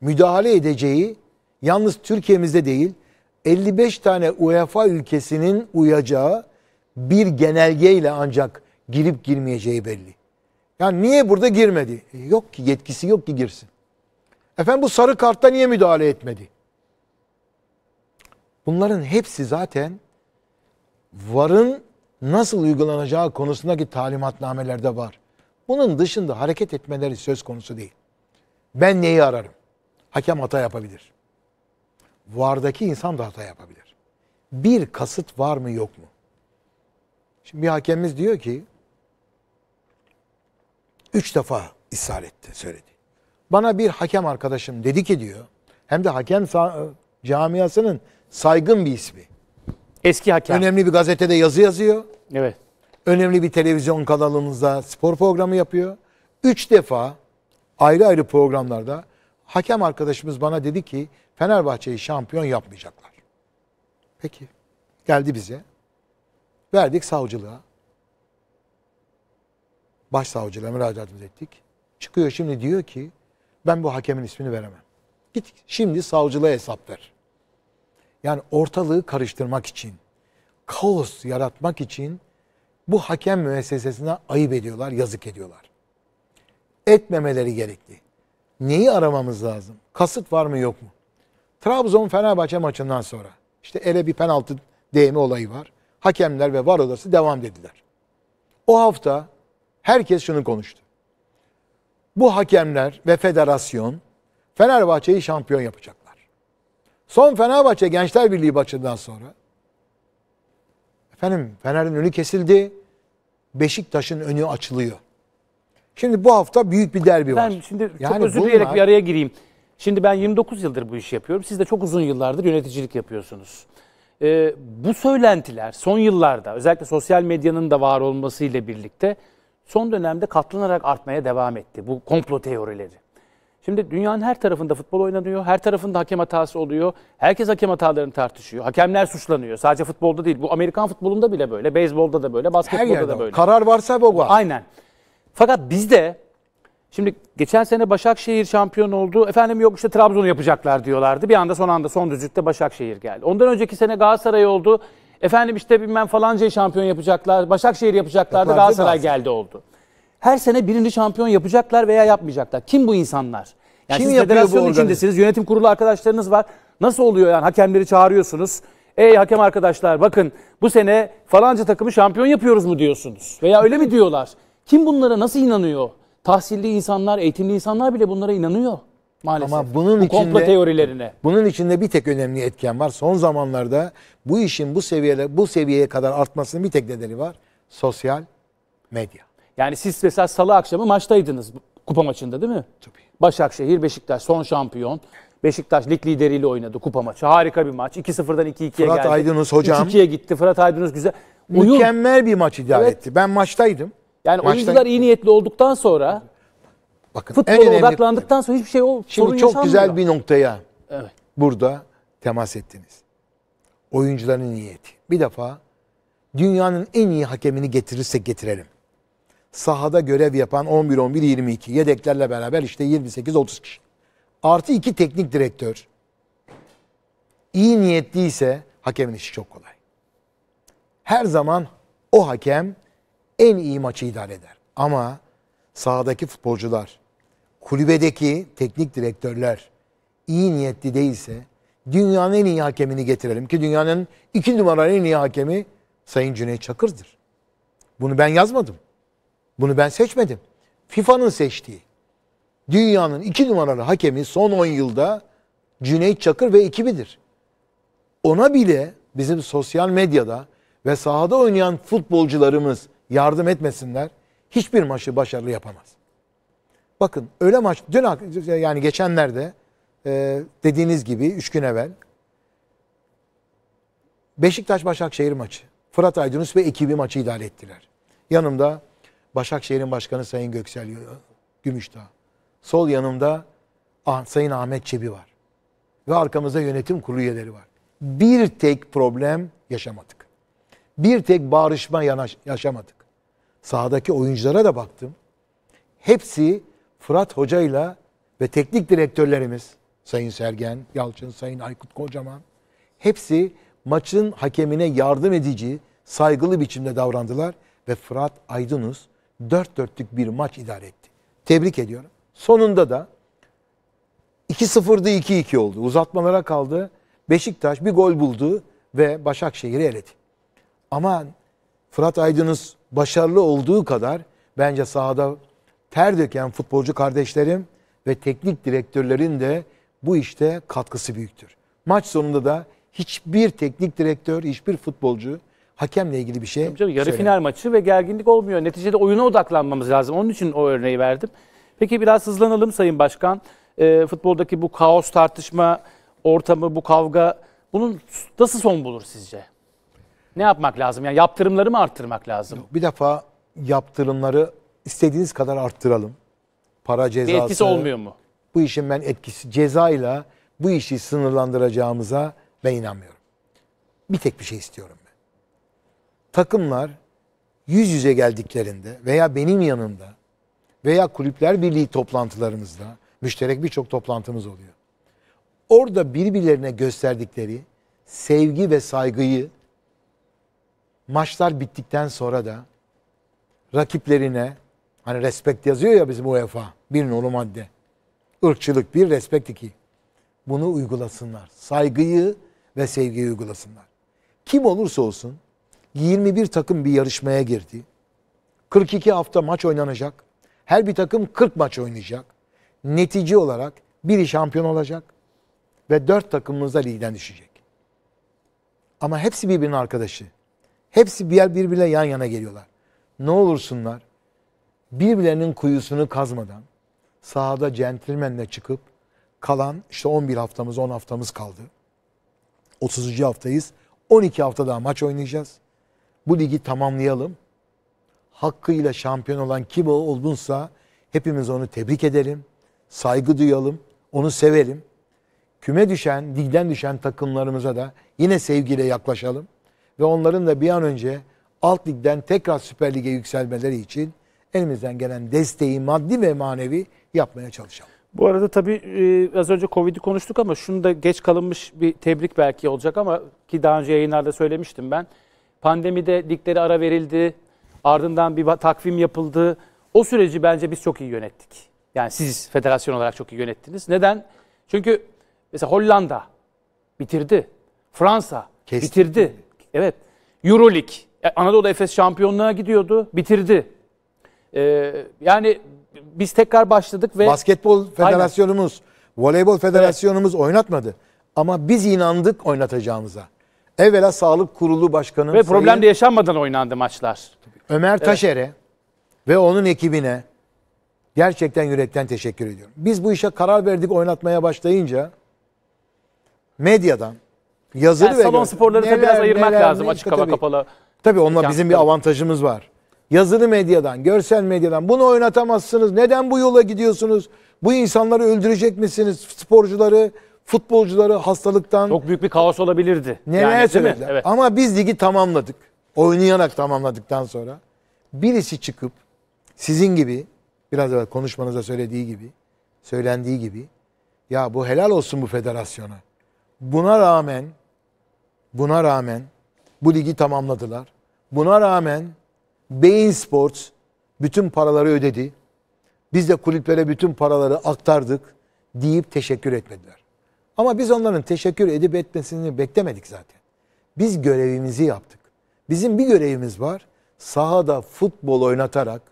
Speaker 2: müdahale edeceği yalnız Türkiye'mizde değil 55 tane UEFA ülkesinin uyacağı bir genelgeyle ancak girip girmeyeceği belli. Yani niye burada girmedi? E, yok ki yetkisi yok ki girsin. Efendim bu sarı kartta niye müdahale etmedi? Bunların hepsi zaten varın nasıl uygulanacağı konusundaki talimatnamelerde var. Bunun dışında hareket etmeleri söz konusu değil. Ben neyi ararım? Hakem hata yapabilir. Vardaki insan da hata yapabilir. Bir kasıt var mı yok mu? Şimdi bir hakemimiz diyor ki üç defa ısrar etti, söyledi. Bana bir hakem arkadaşım dedi ki diyor hem de hakem camiasının saygın bir ismi. Eski hakem. Önemli bir gazetede yazı yazıyor. Evet. Önemli bir televizyon kanalımızda spor programı yapıyor. Üç defa ayrı ayrı programlarda hakem arkadaşımız bana dedi ki Fenerbahçe'yi şampiyon yapmayacaklar. Peki. Geldi bize. Verdik savcılığa. Başsavcılığa müracaatımızı ettik. Çıkıyor şimdi diyor ki ben bu hakemin ismini veremem. Git şimdi savcılığa hesap ver. Yani ortalığı karıştırmak için, kaos yaratmak için bu hakem müessesesine ayıp ediyorlar, yazık ediyorlar. Etmemeleri gerekli. Neyi aramamız lazım? Kasıt var mı yok mu? Trabzon-Fenerbahçe maçından sonra işte ele bir penaltı değme olayı var. Hakemler ve var odası devam dediler. O hafta herkes şunu konuştu. Bu hakemler ve federasyon Fenerbahçe'yi şampiyon yapacak. Son Fenerbahçe Gençler Birliği maçından sonra efendim Fener'in önü kesildi. Beşiktaş'ın önü açılıyor. Şimdi bu hafta büyük bir derbi ben var. Ben şimdi yani çok özür dileyerek bir
Speaker 1: araya gireyim. Şimdi ben 29 yıldır bu işi yapıyorum. Siz de çok uzun yıllardır yöneticilik yapıyorsunuz. Ee, bu söylentiler son yıllarda özellikle sosyal medyanın da var olmasıyla birlikte son dönemde katlanarak artmaya devam etti bu komplo teorileri. Şimdi dünyanın her tarafında futbol oynanıyor, her tarafında hakem hatası oluyor. Herkes hakem hatalarını tartışıyor. Hakemler suçlanıyor. Sadece futbolda değil. Bu Amerikan futbolunda bile böyle, beyzbolda da böyle, basketbolda da böyle.
Speaker 2: Karar varsa
Speaker 1: bu var. Aynen. Fakat bizde Şimdi geçen sene Başakşehir şampiyon oldu. Efendim yok işte Trabzon'u yapacaklar diyorlardı. Bir anda son anda son düzlükte Başakşehir geldi. Ondan önceki sene Galatasaray oldu. Efendim işte bilmem falanca şampiyon yapacaklar. Başakşehir yapacaklardı. Galatasaray, Galatasaray geldi oldu. Her sene birini şampiyon yapacaklar veya yapmayacaklar. Kim bu insanlar? Yani Kim siz federasyonun içindesiniz. Yönetim kurulu arkadaşlarınız var. Nasıl oluyor yani hakemleri çağırıyorsunuz. Ey hakem arkadaşlar bakın bu sene falanca takımı şampiyon yapıyoruz mu diyorsunuz? Veya öyle mi diyorlar? Kim bunlara nasıl inanıyor? Tahsilli insanlar, eğitimli insanlar bile bunlara inanıyor maalesef. Ama bunun bu içinde, teorilerine.
Speaker 2: Bunun içinde bir tek önemli etken var. Son zamanlarda bu işin bu seviyede bu seviyeye kadar artmasının bir tek nedeni var. Sosyal medya.
Speaker 1: Yani siz mesela salı akşamı maçtaydınız. Kupa maçında değil mi? Tabii. Başakşehir, Beşiktaş son şampiyon. Beşiktaş lig lideriyle oynadı kupa maçı. Harika bir maç. 2-0'dan 2-2'ye geldi. Fırat Aydınus hocam. 2-2'ye gitti. Fırat Aydınus güzel. Oyun. Mükemmel bir maç idare evet. etti. Ben maçtaydım. Yani Maçtan... oyuncular iyi niyetli olduktan sonra
Speaker 2: Bakın, futbola
Speaker 1: odaklandıktan sonra hiçbir şey o Şimdi sorun çok güzel
Speaker 2: bir noktaya evet. burada temas ettiniz. Oyuncuların niyeti. Bir defa dünyanın en iyi hakemini getirirsek getirelim sahada görev yapan 11-11-22 yedeklerle beraber işte 28-30 kişi. Artı iki teknik direktör. İyi niyetliyse hakemin işi çok kolay. Her zaman o hakem en iyi maçı idare eder. Ama sahadaki futbolcular, kulübedeki teknik direktörler iyi niyetli değilse dünyanın en iyi hakemini getirelim ki dünyanın iki numaralı en iyi hakemi Sayın Cüneyt Çakır'dır. Bunu ben yazmadım. Bunu ben seçmedim. FIFA'nın seçtiği. Dünyanın iki numaralı hakemi son 10 yılda Cüneyt Çakır ve ekibidir. Ona bile bizim sosyal medyada ve sahada oynayan futbolcularımız yardım etmesinler hiçbir maçı başarılı yapamaz. Bakın öyle maç dün yani geçenlerde e, dediğiniz gibi 3 gün evvel Beşiktaş Başakşehir maçı. Fırat Aydınus ve ekibi maçı idare ettiler. Yanımda Başakşehir'in başkanı Sayın Göksel Gümüşdağ. Sol yanımda Sayın Ahmet Çebi var. Ve arkamızda yönetim kurulu üyeleri var. Bir tek problem yaşamadık. Bir tek bağrışma yaşamadık. Sağdaki oyunculara da baktım. Hepsi Fırat Hoca'yla ve teknik direktörlerimiz Sayın Sergen, Yalçın, Sayın Aykut Kocaman hepsi maçın hakemine yardım edici, saygılı biçimde davrandılar ve Fırat Aydınus dört dörtlük bir maç idare etti. Tebrik ediyorum. Sonunda da 2-0'dı 2-2 oldu. Uzatmalara kaldı. Beşiktaş bir gol buldu ve Başakşehir'i eledi. Ama Fırat Aydınız başarılı olduğu kadar bence sahada ter döken futbolcu kardeşlerim ve teknik direktörlerin de bu işte katkısı büyüktür. Maç sonunda da hiçbir teknik direktör, hiçbir futbolcu hakemle ilgili bir şey. Tabii
Speaker 1: canım, yarı söyledim. final maçı ve gerginlik olmuyor. Neticede oyuna odaklanmamız lazım. Onun için o örneği verdim. Peki biraz hızlanalım Sayın Başkan. E, futboldaki bu kaos tartışma ortamı, bu kavga bunun nasıl son bulur sizce? Ne yapmak lazım? Yani yaptırımları mı arttırmak lazım?
Speaker 2: Bir defa yaptırımları istediğiniz kadar arttıralım. Para cezası. Bir etkisi olmuyor mu? Bu işin ben etkisi cezayla bu işi sınırlandıracağımıza ben inanmıyorum. Bir tek bir şey istiyorum takımlar yüz yüze geldiklerinde veya benim yanımda veya kulüpler birliği toplantılarımızda müşterek birçok toplantımız oluyor. Orada birbirlerine gösterdikleri sevgi ve saygıyı maçlar bittikten sonra da rakiplerine hani respekt yazıyor ya bizim UEFA bir nolu madde. Irkçılık bir, respekt iki. Bunu uygulasınlar. Saygıyı ve sevgiyi uygulasınlar. Kim olursa olsun 21 takım bir yarışmaya girdi. 42 hafta maç oynanacak. Her bir takım 40 maç oynayacak. Netice olarak biri şampiyon olacak ve 4 takımımız da ligden düşecek. Ama hepsi birbirinin arkadaşı. Hepsi birer birbirine yan yana geliyorlar. Ne olursunlar birbirlerinin kuyusunu kazmadan sahada centilmenle çıkıp kalan işte 11 haftamız 10 haftamız kaldı. 30. haftayız. 12 hafta daha maç oynayacağız bu ligi tamamlayalım. Hakkıyla şampiyon olan kim olunsa hepimiz onu tebrik edelim. Saygı duyalım. Onu sevelim. Küme düşen, ligden düşen takımlarımıza da yine sevgiyle yaklaşalım. Ve onların da bir an önce alt ligden tekrar Süper Lig'e yükselmeleri için elimizden gelen desteği maddi ve manevi yapmaya çalışalım. Bu arada tabii e, az önce
Speaker 1: Covid'i konuştuk ama şunu da geç kalınmış bir tebrik belki olacak ama ki daha önce yayınlarda söylemiştim ben. Pandemide dikleri ara verildi. Ardından bir takvim yapıldı. O süreci bence biz çok iyi yönettik. Yani siz federasyon olarak çok iyi yönettiniz. Neden? Çünkü mesela Hollanda bitirdi. Fransa Kestik bitirdi. Evet. EuroLeague e, Anadolu Efes şampiyonluğa gidiyordu. Bitirdi. Ee, yani biz tekrar başladık ve basketbol
Speaker 2: federasyonumuz, Aynen. voleybol federasyonumuz evet. oynatmadı. Ama biz inandık oynatacağımıza. Evvela Sağlık Kurulu Başkanı Ve problemde Sayın
Speaker 1: yaşanmadan oynandı maçlar.
Speaker 2: Ömer Taşer'e ve onun ekibine gerçekten yürekten teşekkür ediyorum. Biz bu işe karar verdik oynatmaya başlayınca medyadan yazılı Yani ve salon görsel- sporları da biraz ayırmak lazım, açık hava kapalı. Tabii onunla bizim bir avantajımız var. Yazılı medyadan, görsel medyadan bunu oynatamazsınız. Neden bu yola gidiyorsunuz? Bu insanları öldürecek misiniz? Sporcuları futbolcuları hastalıktan Çok büyük bir kaos olabilirdi. nereye yani, söylediler. Evet. Ama biz ligi tamamladık. Oynayarak tamamladıktan sonra birisi çıkıp sizin gibi biraz evvel konuşmanıza söylediği gibi söylendiği gibi ya bu helal olsun bu federasyona. Buna rağmen buna rağmen bu ligi tamamladılar. Buna rağmen Beyin Sports bütün paraları ödedi. Biz de kulüplere bütün paraları aktardık deyip teşekkür etmediler. Ama biz onların teşekkür edip etmesini beklemedik zaten. Biz görevimizi yaptık. Bizim bir görevimiz var. Sahada futbol oynatarak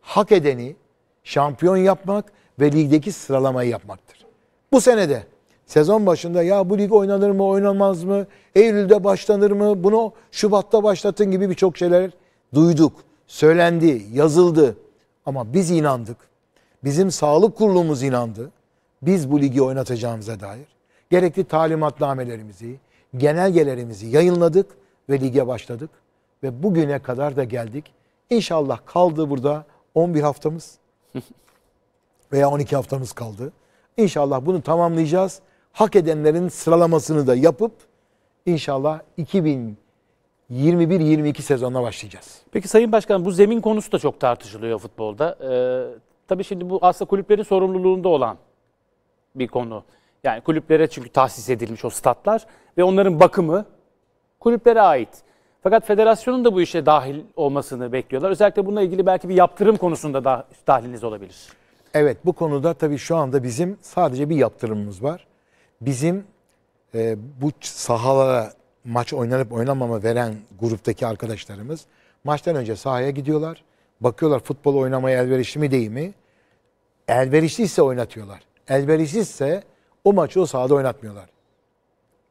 Speaker 2: hak edeni şampiyon yapmak ve ligdeki sıralamayı yapmaktır. Bu senede sezon başında ya bu lig oynanır mı oynanmaz mı? Eylül'de başlanır mı? Bunu Şubat'ta başlatın gibi birçok şeyler duyduk. Söylendi, yazıldı. Ama biz inandık. Bizim sağlık kurulumuz inandı. Biz bu ligi oynatacağımıza dair gerekli talimatnamelerimizi, genelgelerimizi yayınladık ve lige başladık. Ve bugüne kadar da geldik. İnşallah kaldı burada 11 haftamız veya 12 haftamız kaldı. İnşallah bunu tamamlayacağız. Hak edenlerin sıralamasını da yapıp inşallah 2000 21-22 sezonuna başlayacağız.
Speaker 1: Peki Sayın Başkan bu zemin konusu da çok tartışılıyor futbolda. Ee, tabii şimdi bu aslında kulüplerin sorumluluğunda olan bir konu. Yani kulüplere çünkü tahsis edilmiş o statlar ve onların bakımı kulüplere ait. Fakat federasyonun da bu işe dahil olmasını bekliyorlar. Özellikle bununla ilgili belki bir yaptırım konusunda da dahliniz olabilir.
Speaker 2: Evet bu konuda tabii şu anda bizim sadece bir yaptırımımız var. Bizim e, bu sahalara maç oynanıp oynamama veren gruptaki arkadaşlarımız maçtan önce sahaya gidiyorlar. Bakıyorlar futbol oynamaya elverişli mi değil mi? Elverişliyse oynatıyorlar. Elverişsizse o maçı o sahada oynatmıyorlar.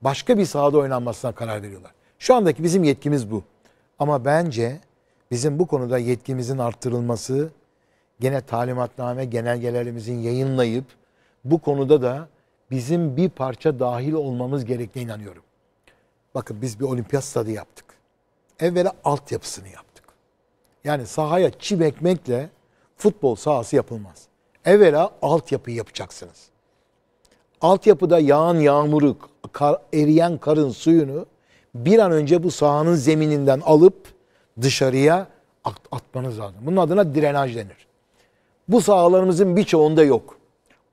Speaker 2: Başka bir sahada oynanmasına karar veriyorlar. Şu andaki bizim yetkimiz bu. Ama bence bizim bu konuda yetkimizin arttırılması, gene talimatname genelgelerimizin yayınlayıp bu konuda da bizim bir parça dahil olmamız gerektiğine inanıyorum. Bakın biz bir olimpiyat stadı yaptık. Evvela altyapısını yaptık. Yani sahaya çim ekmekle futbol sahası yapılmaz. Evvela altyapıyı yapacaksınız altyapıda yağan yağmuru, kar, eriyen karın suyunu bir an önce bu sahanın zemininden alıp dışarıya at, atmanız lazım. Bunun adına drenaj denir. Bu sahalarımızın birçoğunda yok.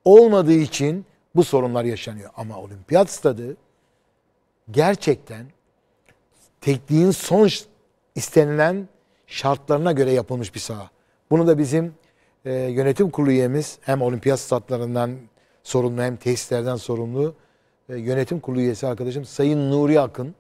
Speaker 2: Olmadığı için bu sorunlar yaşanıyor. Ama olimpiyat stadı gerçekten tekniğin son istenilen şartlarına göre yapılmış bir saha. Bunu da bizim e, yönetim kurulu üyemiz hem olimpiyat statlarından sorumlu hem tesislerden sorumlu e, yönetim kurulu üyesi arkadaşım Sayın Nuri Akın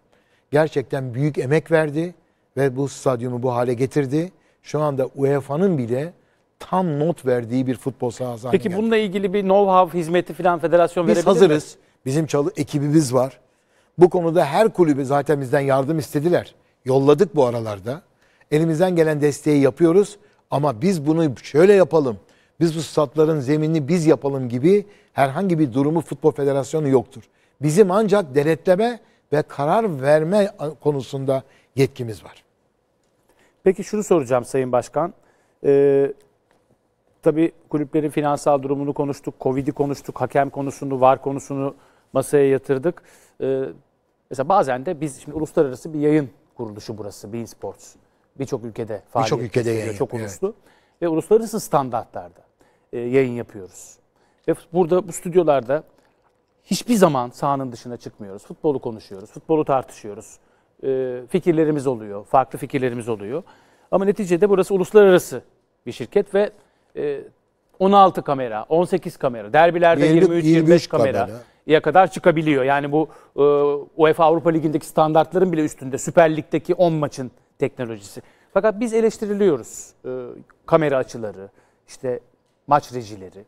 Speaker 2: gerçekten büyük emek verdi ve bu stadyumu bu hale getirdi. Şu anda UEFA'nın bile tam not verdiği bir futbol sahası Peki geldi.
Speaker 1: bununla ilgili bir know-how hizmeti falan federasyon Biz verebilir hazırız.
Speaker 2: Mi? Bizim çalı ekibimiz var. Bu konuda her kulübü zaten bizden yardım istediler. Yolladık bu aralarda. Elimizden gelen desteği yapıyoruz. Ama biz bunu şöyle yapalım biz bu statların zeminini biz yapalım gibi herhangi bir durumu Futbol Federasyonu yoktur. Bizim ancak denetleme ve karar verme konusunda yetkimiz var. Peki şunu soracağım Sayın Başkan. Ee,
Speaker 1: tabii kulüplerin finansal durumunu konuştuk, Covid'i konuştuk, hakem konusunu, VAR konusunu masaya yatırdık. Ee, mesela bazen de biz şimdi uluslararası bir yayın kuruluşu burası, Bein Sports. Birçok ülkede faaliyet Birçok ülkede yayın. Çok uluslu. Evet. Ve uluslararası standartlarda. E, yayın yapıyoruz. Ve burada bu stüdyolarda hiçbir zaman sahanın dışına çıkmıyoruz. Futbolu konuşuyoruz, futbolu tartışıyoruz. E, fikirlerimiz oluyor, farklı fikirlerimiz oluyor. Ama neticede burası uluslararası bir şirket ve 16 e, kamera, 18 kamera, derbilerde 23-25 kamera. kamera ya kadar çıkabiliyor. Yani bu UEFA Avrupa Ligi'ndeki standartların bile üstünde. Süper Lig'deki 10 maçın teknolojisi. Fakat biz eleştiriliyoruz. kamera açıları, işte maç rejileri,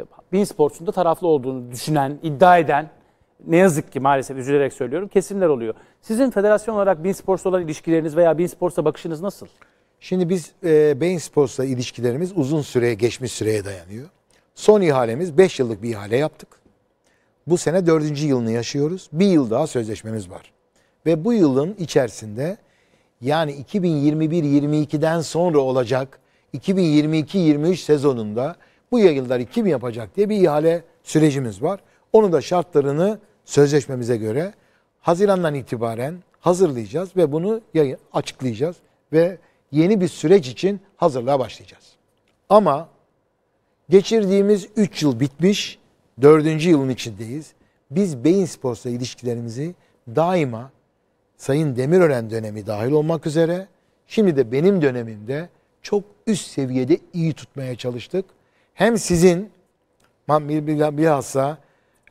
Speaker 1: e, Bin Sports'un taraflı olduğunu düşünen, iddia eden ne yazık ki maalesef üzülerek söylüyorum kesimler oluyor. Sizin federasyon olarak Bin Sports'la olan ilişkileriniz veya Bin Sports'a bakışınız nasıl?
Speaker 2: Şimdi biz e, Bein Sports'la ilişkilerimiz uzun süreye, geçmiş süreye dayanıyor. Son ihalemiz 5 yıllık bir ihale yaptık. Bu sene 4. yılını yaşıyoruz. Bir yıl daha sözleşmemiz var. Ve bu yılın içerisinde yani 2021-22'den sonra olacak 2022-23 sezonunda bu yayınları kim yapacak diye bir ihale sürecimiz var. Onu da şartlarını sözleşmemize göre Haziran'dan itibaren hazırlayacağız ve bunu açıklayacağız ve yeni bir süreç için hazırlığa başlayacağız. Ama geçirdiğimiz 3 yıl bitmiş, 4. yılın içindeyiz. Biz Beyin Sports'la ilişkilerimizi daima Sayın Demirören dönemi dahil olmak üzere, şimdi de benim dönemimde çok üst seviyede iyi tutmaya çalıştık. Hem sizin bilhassa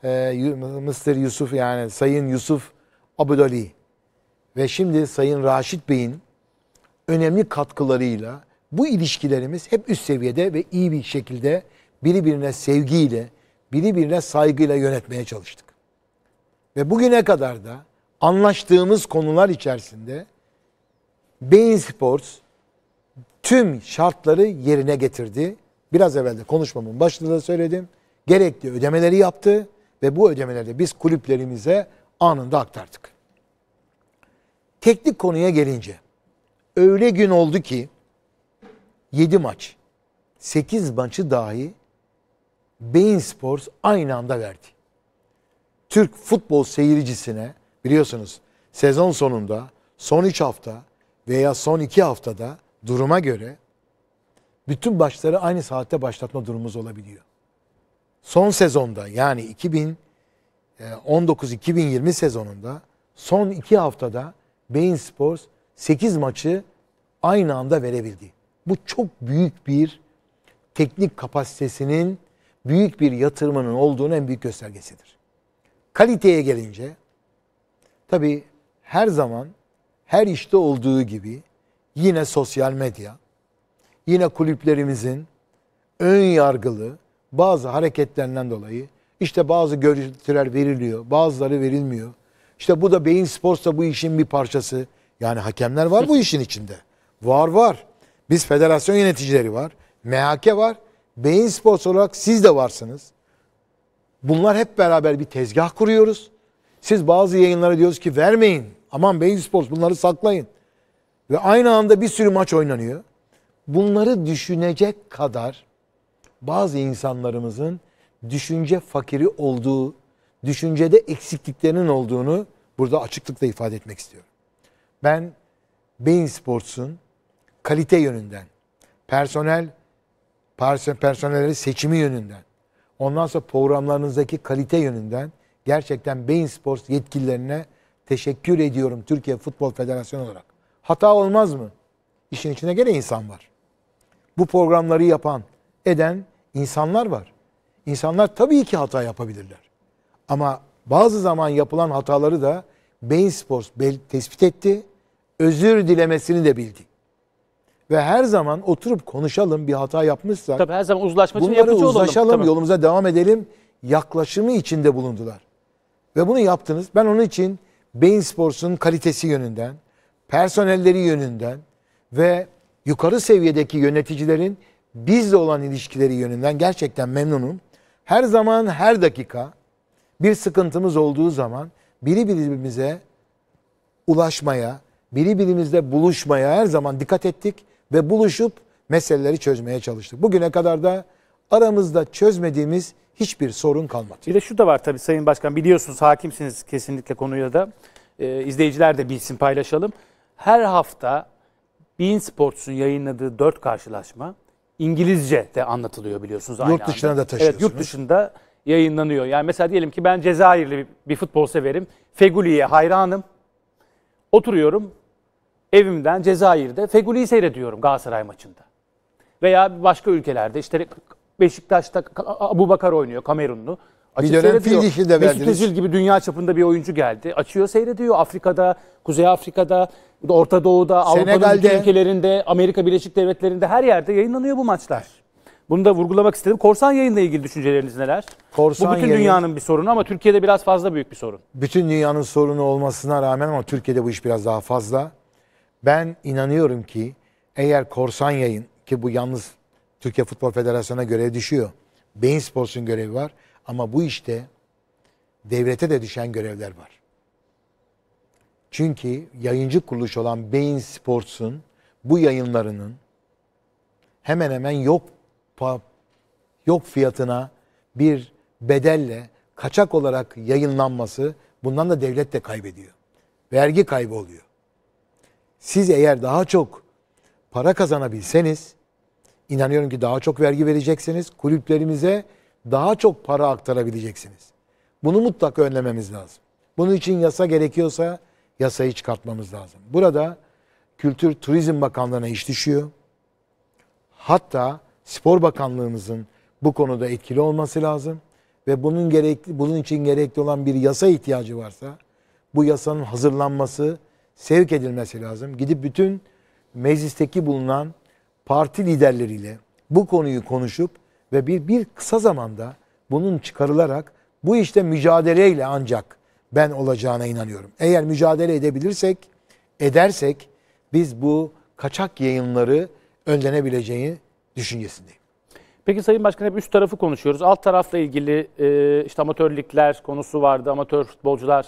Speaker 2: e, Mısır Yusuf yani Sayın Yusuf Abudali ve şimdi Sayın Raşit Bey'in önemli katkılarıyla bu ilişkilerimiz hep üst seviyede ve iyi bir şekilde biri sevgiyle, biri saygıyla yönetmeye çalıştık. Ve bugüne kadar da anlaştığımız konular içerisinde Beyin Sports tüm şartları yerine getirdi. Biraz evvel de konuşmamın başında da söyledim. Gerekli ödemeleri yaptı ve bu ödemeleri biz kulüplerimize anında aktardık. Teknik konuya gelince öyle gün oldu ki 7 maç 8 maçı dahi Bein Sports aynı anda verdi. Türk futbol seyircisine biliyorsunuz sezon sonunda son 3 hafta veya son 2 haftada duruma göre bütün başları aynı saatte başlatma durumumuz olabiliyor. Son sezonda yani 2019-2020 e, sezonunda son iki haftada Beyin Sports 8 maçı aynı anda verebildi. Bu çok büyük bir teknik kapasitesinin büyük bir yatırımının olduğunu en büyük göstergesidir. Kaliteye gelince tabi her zaman her işte olduğu gibi yine sosyal medya, yine kulüplerimizin ön yargılı bazı hareketlerinden dolayı işte bazı görüntüler veriliyor, bazıları verilmiyor. İşte bu da beyin sporsa bu işin bir parçası. Yani hakemler var bu işin içinde. Var var. Biz federasyon yöneticileri var. MHK var. Beyin sports olarak siz de varsınız. Bunlar hep beraber bir tezgah kuruyoruz. Siz bazı yayınlara diyoruz ki vermeyin. Aman Beyin Sports bunları saklayın. Ve aynı anda bir sürü maç oynanıyor. Bunları düşünecek kadar bazı insanlarımızın düşünce fakiri olduğu, düşüncede eksikliklerinin olduğunu burada açıklıkla ifade etmek istiyorum. Ben Beyin Sports'un kalite yönünden, personel personelleri seçimi yönünden, ondan sonra programlarınızdaki kalite yönünden gerçekten Beyin Sports yetkililerine teşekkür ediyorum Türkiye Futbol Federasyonu olarak. Hata olmaz mı? İşin içine gene insan var. Bu programları yapan, eden insanlar var. İnsanlar tabii ki hata yapabilirler. Ama bazı zaman yapılan hataları da Beyin Sports tespit etti. Özür dilemesini de bildik. Ve her zaman oturup konuşalım bir hata yapmışsak. Tabii her zaman uzlaşma için yapıcı olalım. Bunları uzlaşalım, tamam. yolumuza devam edelim. Yaklaşımı içinde bulundular. Ve bunu yaptınız. Ben onun için Beyin Sports'un kalitesi yönünden, personelleri yönünden ve yukarı seviyedeki yöneticilerin bizle olan ilişkileri yönünden gerçekten memnunum. Her zaman her dakika bir sıkıntımız olduğu zaman biri birimize ulaşmaya, biri birimizle buluşmaya her zaman dikkat ettik ve buluşup meseleleri çözmeye çalıştık. Bugüne kadar da aramızda çözmediğimiz hiçbir sorun kalmadı. Bir de şu da var tabii Sayın
Speaker 1: Başkan biliyorsunuz hakimsiniz kesinlikle konuya da. Ee, izleyiciler de bilsin paylaşalım her hafta Bein Sports'un yayınladığı dört karşılaşma İngilizce de anlatılıyor biliyorsunuz. Aynı yurt dışına anda. da taşıyorsunuz. Evet yurt dışında yayınlanıyor. Yani mesela diyelim ki ben Cezayirli bir, futbol severim. Feguli'ye hayranım. Oturuyorum evimden Cezayir'de Feguli'yi seyrediyorum Galatasaray maçında. Veya başka ülkelerde işte Beşiktaş'ta Abu Bakar oynuyor Kamerunlu. Açıp bir dönem fil dişi de Mesut Özil gibi dünya çapında bir oyuncu geldi. Açıyor seyrediyor Afrika'da, Kuzey Afrika'da, Orta Doğu'da, Avrupa'nın ülkelerinde, Amerika Birleşik Devletleri'nde her yerde yayınlanıyor bu maçlar. Bunu da vurgulamak istedim. Korsan yayınla ilgili düşünceleriniz neler? Korsan Bu bütün yayın, dünyanın bir sorunu ama Türkiye'de biraz fazla büyük bir sorun.
Speaker 2: Bütün dünyanın sorunu olmasına rağmen ama Türkiye'de bu iş biraz daha fazla. Ben inanıyorum ki eğer korsan yayın ki bu yalnız Türkiye Futbol Federasyonu'na görev düşüyor. Beyin Sports'un görevi var. Ama bu işte devlete de düşen görevler var. Çünkü yayıncı kuruluş olan Beyin Sports'un bu yayınlarının hemen hemen yok yok fiyatına bir bedelle kaçak olarak yayınlanması bundan da devlet de kaybediyor. Vergi kaybı oluyor. Siz eğer daha çok para kazanabilseniz inanıyorum ki daha çok vergi vereceksiniz kulüplerimize daha çok para aktarabileceksiniz. Bunu mutlaka önlememiz lazım. Bunun için yasa gerekiyorsa yasayı çıkartmamız lazım. Burada Kültür Turizm Bakanlığı'na iş düşüyor. Hatta Spor Bakanlığımızın bu konuda etkili olması lazım ve bunun gerekli bunun için gerekli olan bir yasa ihtiyacı varsa bu yasanın hazırlanması, sevk edilmesi lazım. Gidip bütün meclisteki bulunan parti liderleriyle bu konuyu konuşup ve bir, bir kısa zamanda bunun çıkarılarak bu işte mücadeleyle ancak ben olacağına inanıyorum. Eğer mücadele edebilirsek, edersek biz bu kaçak yayınları önlenebileceği düşüncesindeyim.
Speaker 1: Peki Sayın Başkan hep üst tarafı konuşuyoruz. Alt tarafla ilgili e, işte amatörlükler konusu vardı. Amatör futbolcular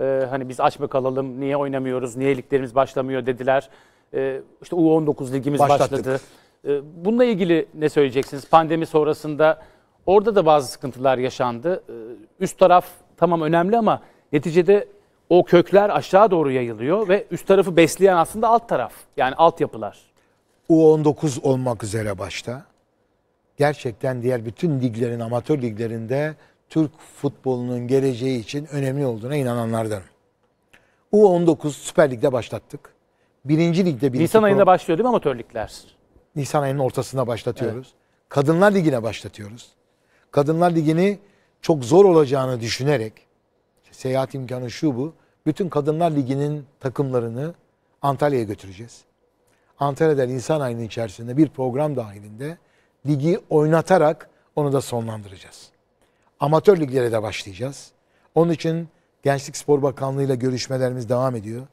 Speaker 1: e, hani biz aç mı kalalım, niye oynamıyoruz, niye liglerimiz başlamıyor dediler. E, işte U19 ligimiz Başlattık. başladı. Ee, bununla ilgili ne söyleyeceksiniz? Pandemi sonrasında orada da bazı sıkıntılar yaşandı. Ee, üst taraf tamam önemli ama neticede o kökler aşağı doğru yayılıyor ve üst tarafı besleyen aslında alt taraf. Yani altyapılar.
Speaker 2: U19 olmak üzere başta. Gerçekten diğer bütün liglerin, amatör liglerinde Türk futbolunun geleceği için önemli olduğuna inananlardan. U19 Süper Lig'de başlattık. Birinci ligde bir. Nisan ayında pro-
Speaker 1: başlıyor değil mi amatör ligler?
Speaker 2: Nisan ayının ortasına başlatıyoruz. Evet. Kadınlar Ligi'ne başlatıyoruz. Kadınlar Ligi'ni çok zor olacağını düşünerek seyahat imkanı şu bu. Bütün Kadınlar Ligi'nin takımlarını Antalya'ya götüreceğiz. Antalya'da Nisan ayının içerisinde bir program dahilinde ligi oynatarak onu da sonlandıracağız. Amatör liglere de başlayacağız. Onun için Gençlik Spor Bakanlığı ile görüşmelerimiz devam ediyor.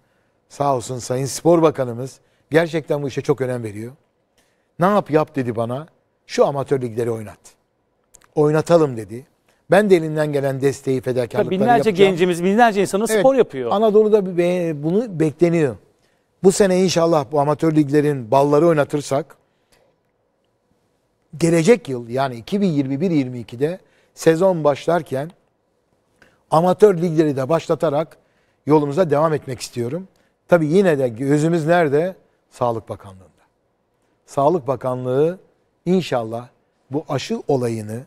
Speaker 2: Sağ olsun Sayın Spor Bakanımız gerçekten bu işe çok önem veriyor. Ne yap yap dedi bana. Şu amatör ligleri oynat. Oynatalım dedi. Ben de elinden gelen desteği fedakarlıkları binlerce yapacağım. Binlerce gencimiz,
Speaker 1: binlerce insanın evet, spor yapıyor.
Speaker 2: Anadolu'da bunu bekleniyor. Bu sene inşallah bu amatör liglerin balları oynatırsak gelecek yıl yani 2021-22'de sezon başlarken amatör ligleri de başlatarak yolumuza devam etmek istiyorum. Tabii yine de gözümüz nerede? Sağlık Bakanlığı. Sağlık Bakanlığı inşallah bu aşı olayını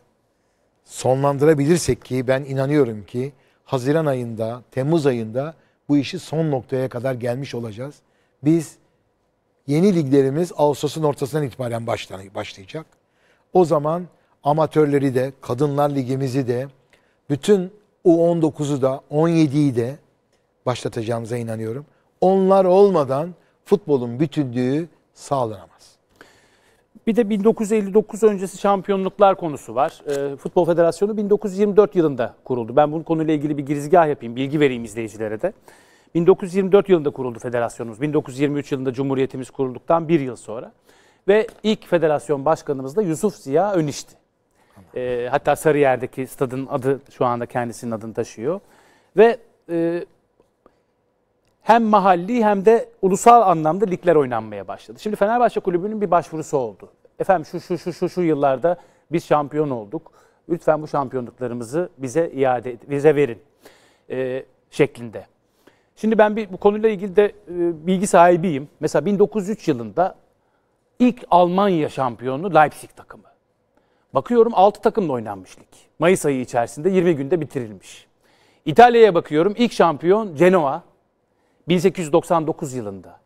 Speaker 2: sonlandırabilirsek ki ben inanıyorum ki Haziran ayında, Temmuz ayında bu işi son noktaya kadar gelmiş olacağız. Biz yeni liglerimiz Ağustos'un ortasından itibaren başlayacak. O zaman amatörleri de, kadınlar ligimizi de, bütün U19'u da, 17'yi de başlatacağımıza inanıyorum. Onlar olmadan futbolun bütünlüğü sağlanamaz. Bir de 1959
Speaker 1: öncesi şampiyonluklar konusu var. E, Futbol Federasyonu 1924 yılında kuruldu. Ben bu konuyla ilgili bir girizgah yapayım, bilgi vereyim izleyicilere de. 1924 yılında kuruldu federasyonumuz. 1923 yılında Cumhuriyetimiz kurulduktan bir yıl sonra. Ve ilk federasyon başkanımız da Yusuf Ziya Öniş'ti. E, hatta Sarıyer'deki stadın adı şu anda kendisinin adını taşıyor. Ve e, hem mahalli hem de ulusal anlamda ligler oynanmaya başladı. Şimdi Fenerbahçe Kulübü'nün bir başvurusu oldu. Efendim şu şu şu şu şu yıllarda biz şampiyon olduk. Lütfen bu şampiyonluklarımızı bize iade bize verin e, şeklinde. Şimdi ben bir bu konuyla ilgili de e, bilgi sahibiyim. Mesela 1903 yılında ilk Almanya şampiyonu Leipzig takımı. Bakıyorum 6 takımla oynanmış lig. Mayıs ayı içerisinde 20 günde bitirilmiş. İtalya'ya bakıyorum ilk şampiyon Genoa 1899 yılında.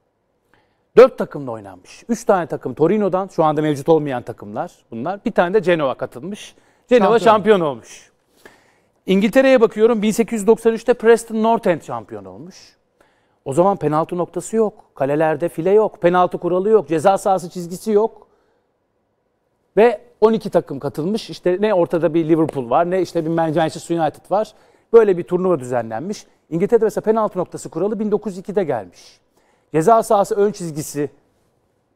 Speaker 1: Dört takımla oynanmış. Üç tane takım Torino'dan, şu anda mevcut olmayan takımlar bunlar. Bir tane de Cenova katılmış. Cenova şampiyon, şampiyon olmuş. İngiltere'ye bakıyorum 1893'te Preston North End şampiyon olmuş. O zaman penaltı noktası yok. Kalelerde file yok. Penaltı kuralı yok. Ceza sahası çizgisi yok. Ve 12 takım katılmış. İşte ne ortada bir Liverpool var ne işte bir Manchester United var. Böyle bir turnuva düzenlenmiş. İngiltere'de mesela penaltı noktası kuralı 1902'de gelmiş. Ceza sahası ön çizgisi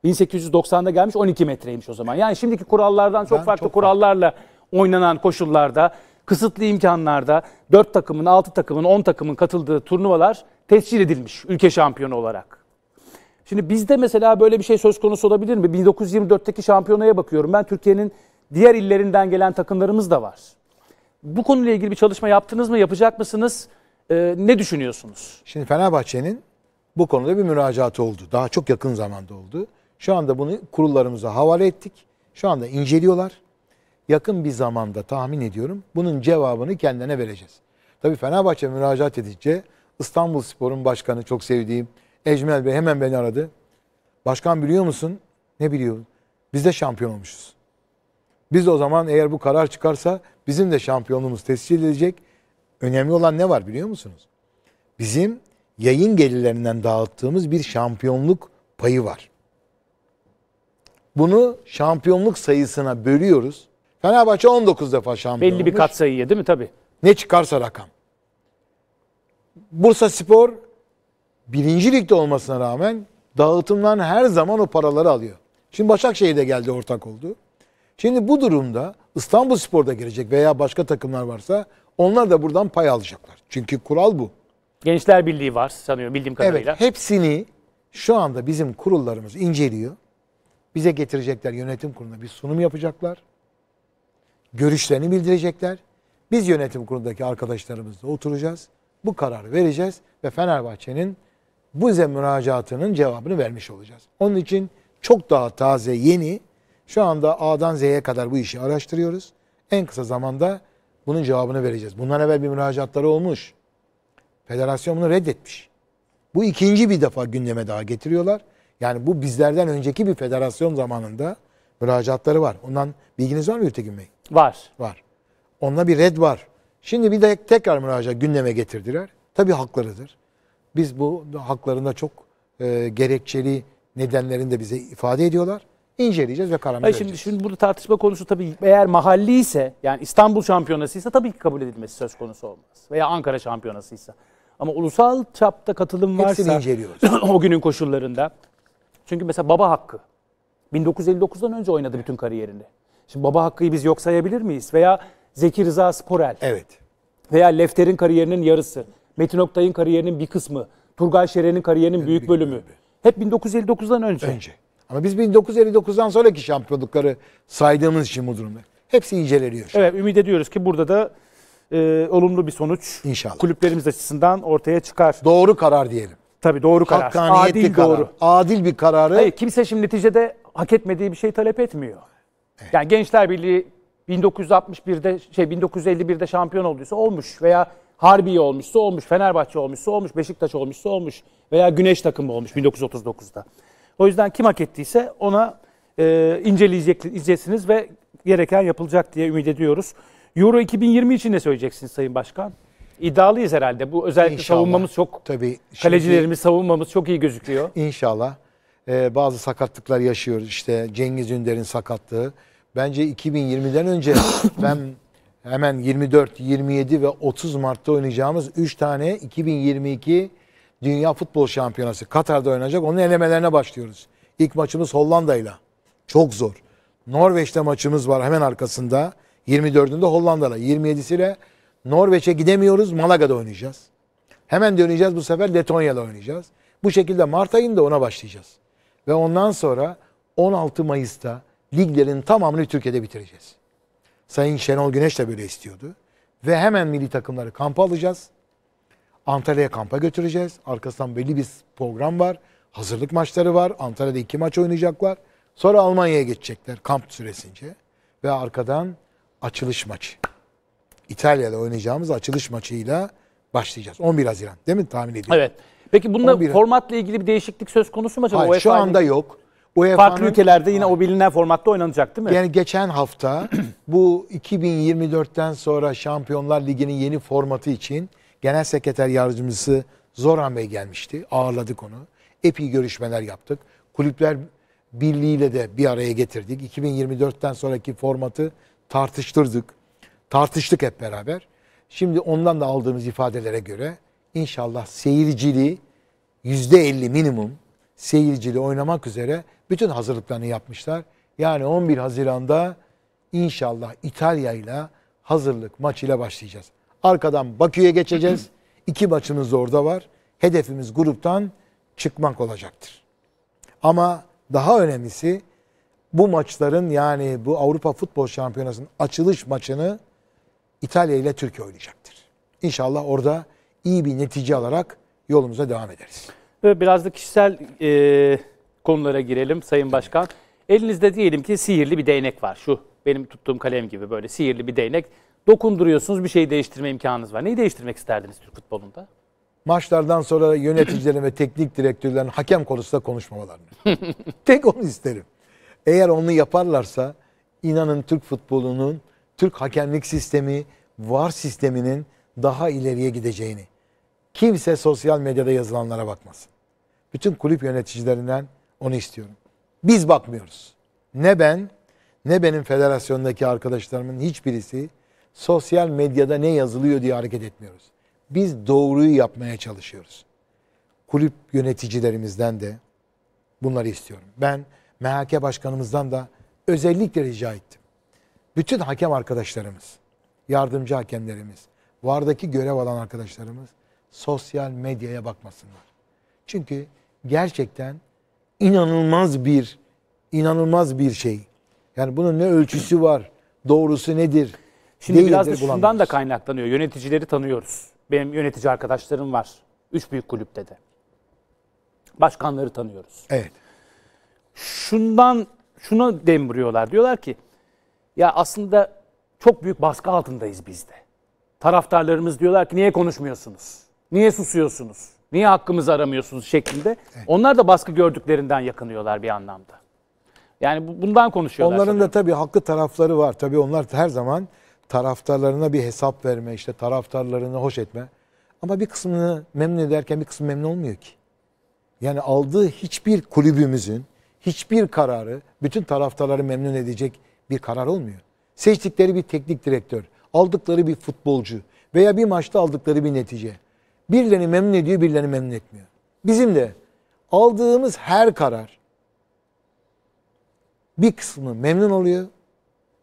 Speaker 1: 1890'da gelmiş 12 metreymiş o zaman. Yani şimdiki kurallardan çok ben farklı çok kurallarla farklı. oynanan koşullarda, kısıtlı imkanlarda 4 takımın, 6 takımın, 10 takımın katıldığı turnuvalar tescil edilmiş ülke şampiyonu olarak. Şimdi bizde mesela böyle bir şey söz konusu olabilir mi? 1924'teki şampiyonaya bakıyorum. Ben Türkiye'nin diğer illerinden gelen takımlarımız da var. Bu konuyla ilgili bir çalışma yaptınız mı, yapacak mısınız? E, ne
Speaker 2: düşünüyorsunuz? Şimdi Fenerbahçe'nin bu konuda bir müracaatı oldu. Daha çok yakın zamanda oldu. Şu anda bunu kurullarımıza havale ettik. Şu anda inceliyorlar. Yakın bir zamanda tahmin ediyorum bunun cevabını kendine vereceğiz. Tabii Fenerbahçe müracaat edince İstanbul Spor'un başkanı çok sevdiğim Ecmel Bey hemen beni aradı. Başkan biliyor musun? Ne biliyorum? Biz de şampiyon olmuşuz. Biz o zaman eğer bu karar çıkarsa bizim de şampiyonluğumuz tescil edilecek. Önemli olan ne var biliyor musunuz? Bizim yayın gelirlerinden dağıttığımız bir şampiyonluk payı var. Bunu şampiyonluk sayısına bölüyoruz. Fenerbahçe 19 defa şampiyon Belli olmuş. bir katsayı değil mi tabii. Ne çıkarsa rakam. Bursa Spor birinci ligde olmasına rağmen dağıtımdan her zaman o paraları alıyor. Şimdi Başakşehir'de geldi ortak oldu. Şimdi bu durumda İstanbul Spor'da gelecek veya başka takımlar varsa onlar da buradan pay alacaklar. Çünkü kural bu.
Speaker 1: Gençler Birliği var sanıyorum bildiğim kadarıyla. Evet
Speaker 2: hepsini şu anda bizim kurullarımız inceliyor. Bize getirecekler yönetim kuruluna bir sunum yapacaklar. Görüşlerini bildirecekler. Biz yönetim kurulundaki arkadaşlarımızla oturacağız. Bu kararı vereceğiz ve Fenerbahçe'nin bu müracaatının cevabını vermiş olacağız. Onun için çok daha taze, yeni şu anda A'dan Z'ye kadar bu işi araştırıyoruz. En kısa zamanda bunun cevabını vereceğiz. Bundan evvel bir müracaatları olmuş. Federasyon bunu reddetmiş. Bu ikinci bir defa gündeme daha getiriyorlar. Yani bu bizlerden önceki bir federasyon zamanında müracaatları var. Ondan bilginiz var mı Ürtekin Bey? Var. Var. Onunla bir red var. Şimdi bir de tekrar müracaat gündeme getirdiler. Tabii haklarıdır. Biz bu haklarında çok e, gerekçeli nedenlerini de bize ifade ediyorlar inceleyeceğiz ve karar vereceğiz. Şimdi, şimdi burada tartışma konusu
Speaker 1: tabii eğer mahalli ise yani İstanbul şampiyonası ise tabii ki kabul edilmesi söz konusu olmaz. Veya Ankara şampiyonası ise. Ama ulusal çapta katılım varsa Hepsini inceliyoruz. o günün koşullarında. Çünkü mesela Baba Hakkı 1959'dan önce oynadı bütün kariyerinde. Şimdi Baba Hakkı'yı biz yok sayabilir miyiz? Veya Zeki Rıza Sporel. Evet. Veya Lefter'in kariyerinin yarısı. Metin Oktay'ın kariyerinin bir kısmı. Turgay Şeren'in kariyerinin büyük bölümü. Hep
Speaker 2: 1959'dan önce. Önce. Ama biz 1959'dan sonraki şampiyonlukları saydığımız için bu durumda. Hepsi inceleniyor. Evet ümit ediyoruz ki burada da e, olumlu bir sonuç İnşallah. kulüplerimiz açısından ortaya çıkar. Doğru karar diyelim. Tabii doğru karar. Adil karar. doğru. Adil bir kararı. Hayır
Speaker 1: kimse şimdi neticede hak etmediği bir şey talep etmiyor. Evet. Yani Gençler Birliği 1961'de şey 1951'de şampiyon olduysa olmuş veya Harbiye olmuşsa olmuş, Fenerbahçe olmuşsa olmuş, Beşiktaş olmuşsa olmuş veya Güneş takımı olmuş 1939'da. O yüzden kim hak ettiyse ona e, inceleyeceksiniz ve gereken yapılacak diye ümit ediyoruz. Euro 2020 için ne söyleyeceksiniz Sayın Başkan? İddialıyız herhalde. Bu özellikle İnşallah. savunmamız çok tabii şimdi, kalecilerimiz
Speaker 2: savunmamız çok iyi gözüküyor. İnşallah. Ee, bazı sakatlıklar yaşıyoruz. işte Cengiz Ünder'in sakatlığı. Bence 2020'den önce ben hemen 24, 27 ve 30 Mart'ta oynayacağımız 3 tane 2022 Dünya Futbol Şampiyonası Katar'da oynanacak. Onun elemelerine başlıyoruz. İlk maçımız Hollanda'yla. Çok zor. Norveç'te maçımız var hemen arkasında. 24'ünde Hollanda'la. 27'siyle Norveç'e gidemiyoruz. Malaga'da oynayacağız. Hemen döneceğiz bu sefer Letonya'da oynayacağız. Bu şekilde Mart ayında ona başlayacağız. Ve ondan sonra 16 Mayıs'ta liglerin tamamını Türkiye'de bitireceğiz. Sayın Şenol Güneş de böyle istiyordu. Ve hemen milli takımları kampa alacağız. Antalya'ya kampa götüreceğiz. Arkasından belli bir program var. Hazırlık maçları var. Antalya'da iki maç oynayacaklar. Sonra Almanya'ya geçecekler kamp süresince. Ve arkadan açılış maçı. İtalya'da oynayacağımız açılış maçıyla başlayacağız. 11 Haziran değil mi tahmin ediyorum? Evet. Peki bunda 11...
Speaker 1: formatla ilgili bir değişiklik söz konusu mu acaba? Hayır, şu e anda
Speaker 2: yok. UEFA'nın farklı
Speaker 1: ülkelerde yine Aynen. o bilinen formatta oynanacak değil mi? Yani
Speaker 2: geçen hafta bu 2024'ten sonra Şampiyonlar Ligi'nin yeni formatı için Genel Sekreter Yardımcısı Zoran Bey gelmişti. Ağırladık onu. Epey görüşmeler yaptık. Kulüpler Birliği ile de bir araya getirdik. 2024'ten sonraki formatı tartıştırdık. Tartıştık hep beraber. Şimdi ondan da aldığımız ifadelere göre inşallah seyirciliği %50 minimum seyircili oynamak üzere bütün hazırlıklarını yapmışlar. Yani 11 Haziran'da inşallah İtalya ile hazırlık maçıyla başlayacağız. Arkadan Bakü'ye geçeceğiz. İki maçımız orada var. Hedefimiz gruptan çıkmak olacaktır. Ama daha önemlisi bu maçların yani bu Avrupa Futbol Şampiyonası'nın açılış maçını İtalya ile Türkiye oynayacaktır. İnşallah orada iyi bir netice alarak yolumuza devam ederiz.
Speaker 1: Biraz da kişisel e, konulara girelim Sayın Başkan. Elinizde diyelim ki sihirli bir değnek var. Şu benim tuttuğum kalem gibi böyle sihirli bir değnek Dokunduruyorsunuz bir şeyi değiştirme imkanınız var. Neyi değiştirmek isterdiniz Türk futbolunda?
Speaker 2: Maçlardan sonra yöneticilerin ve teknik direktörlerin hakem konusunda konuşmamalarını. Tek onu isterim. Eğer onu yaparlarsa inanın Türk futbolunun, Türk hakemlik sistemi, var sisteminin daha ileriye gideceğini. Kimse sosyal medyada yazılanlara bakmasın. Bütün kulüp yöneticilerinden onu istiyorum. Biz bakmıyoruz. Ne ben ne benim federasyondaki arkadaşlarımın hiçbirisi sosyal medyada ne yazılıyor diye hareket etmiyoruz. Biz doğruyu yapmaya çalışıyoruz. Kulüp yöneticilerimizden de bunları istiyorum. Ben MHK başkanımızdan da özellikle rica ettim. Bütün hakem arkadaşlarımız, yardımcı hakemlerimiz, vardaki görev alan arkadaşlarımız sosyal medyaya bakmasınlar. Çünkü gerçekten inanılmaz bir inanılmaz bir şey. Yani bunun ne ölçüsü var? Doğrusu nedir? Şimdi Değildir biraz da şundan
Speaker 1: bulamıyoruz. da kaynaklanıyor. Yöneticileri tanıyoruz. Benim yönetici arkadaşlarım var. Üç büyük kulüpte de. Başkanları tanıyoruz. Evet. Şundan şuna demiriyorlar. Diyorlar ki ya aslında çok büyük baskı altındayız biz de. Taraftarlarımız diyorlar ki niye konuşmuyorsunuz? Niye susuyorsunuz? Niye hakkımızı aramıyorsunuz şeklinde. Evet. Onlar da baskı gördüklerinden yakınıyorlar bir anlamda. Yani bundan konuşuyorlar. Onların sanıyorum.
Speaker 2: da tabii haklı tarafları var. Tabii onlar her zaman taraftarlarına bir hesap verme, işte taraftarlarını hoş etme. Ama bir kısmını memnun ederken bir kısmı memnun olmuyor ki. Yani aldığı hiçbir kulübümüzün hiçbir kararı bütün taraftarları memnun edecek bir karar olmuyor. Seçtikleri bir teknik direktör, aldıkları bir futbolcu veya bir maçta aldıkları bir netice. Birilerini memnun ediyor, birilerini memnun etmiyor. Bizim de aldığımız her karar bir kısmı memnun oluyor,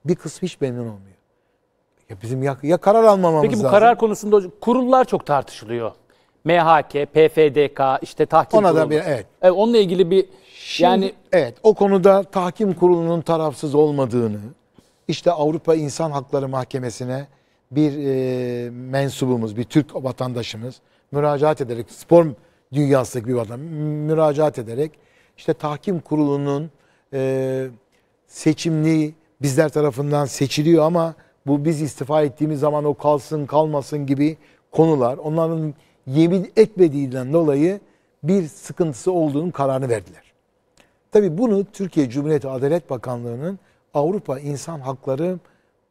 Speaker 2: bir kısmı hiç memnun olmuyor. Ya bizim ya, ya karar almamamız lazım. Peki bu lazım. karar konusunda kurullar
Speaker 1: çok tartışılıyor. MHK, PFDK, işte tahkim Ona kurulu. da bir evet. evet. Onunla ilgili
Speaker 2: bir Şimdi, yani evet o konuda tahkim kurulunun tarafsız olmadığını işte Avrupa İnsan Hakları Mahkemesi'ne bir e, mensubumuz, bir Türk vatandaşımız müracaat ederek spor dünyasındaki bir vatandaş müracaat ederek işte tahkim kurulunun e, seçimli bizler tarafından seçiliyor ama bu biz istifa ettiğimiz zaman o kalsın kalmasın gibi konular. Onların yemin etmediğinden dolayı bir sıkıntısı olduğunun kararını verdiler. Tabi bunu Türkiye Cumhuriyeti Adalet Bakanlığı'nın Avrupa İnsan Hakları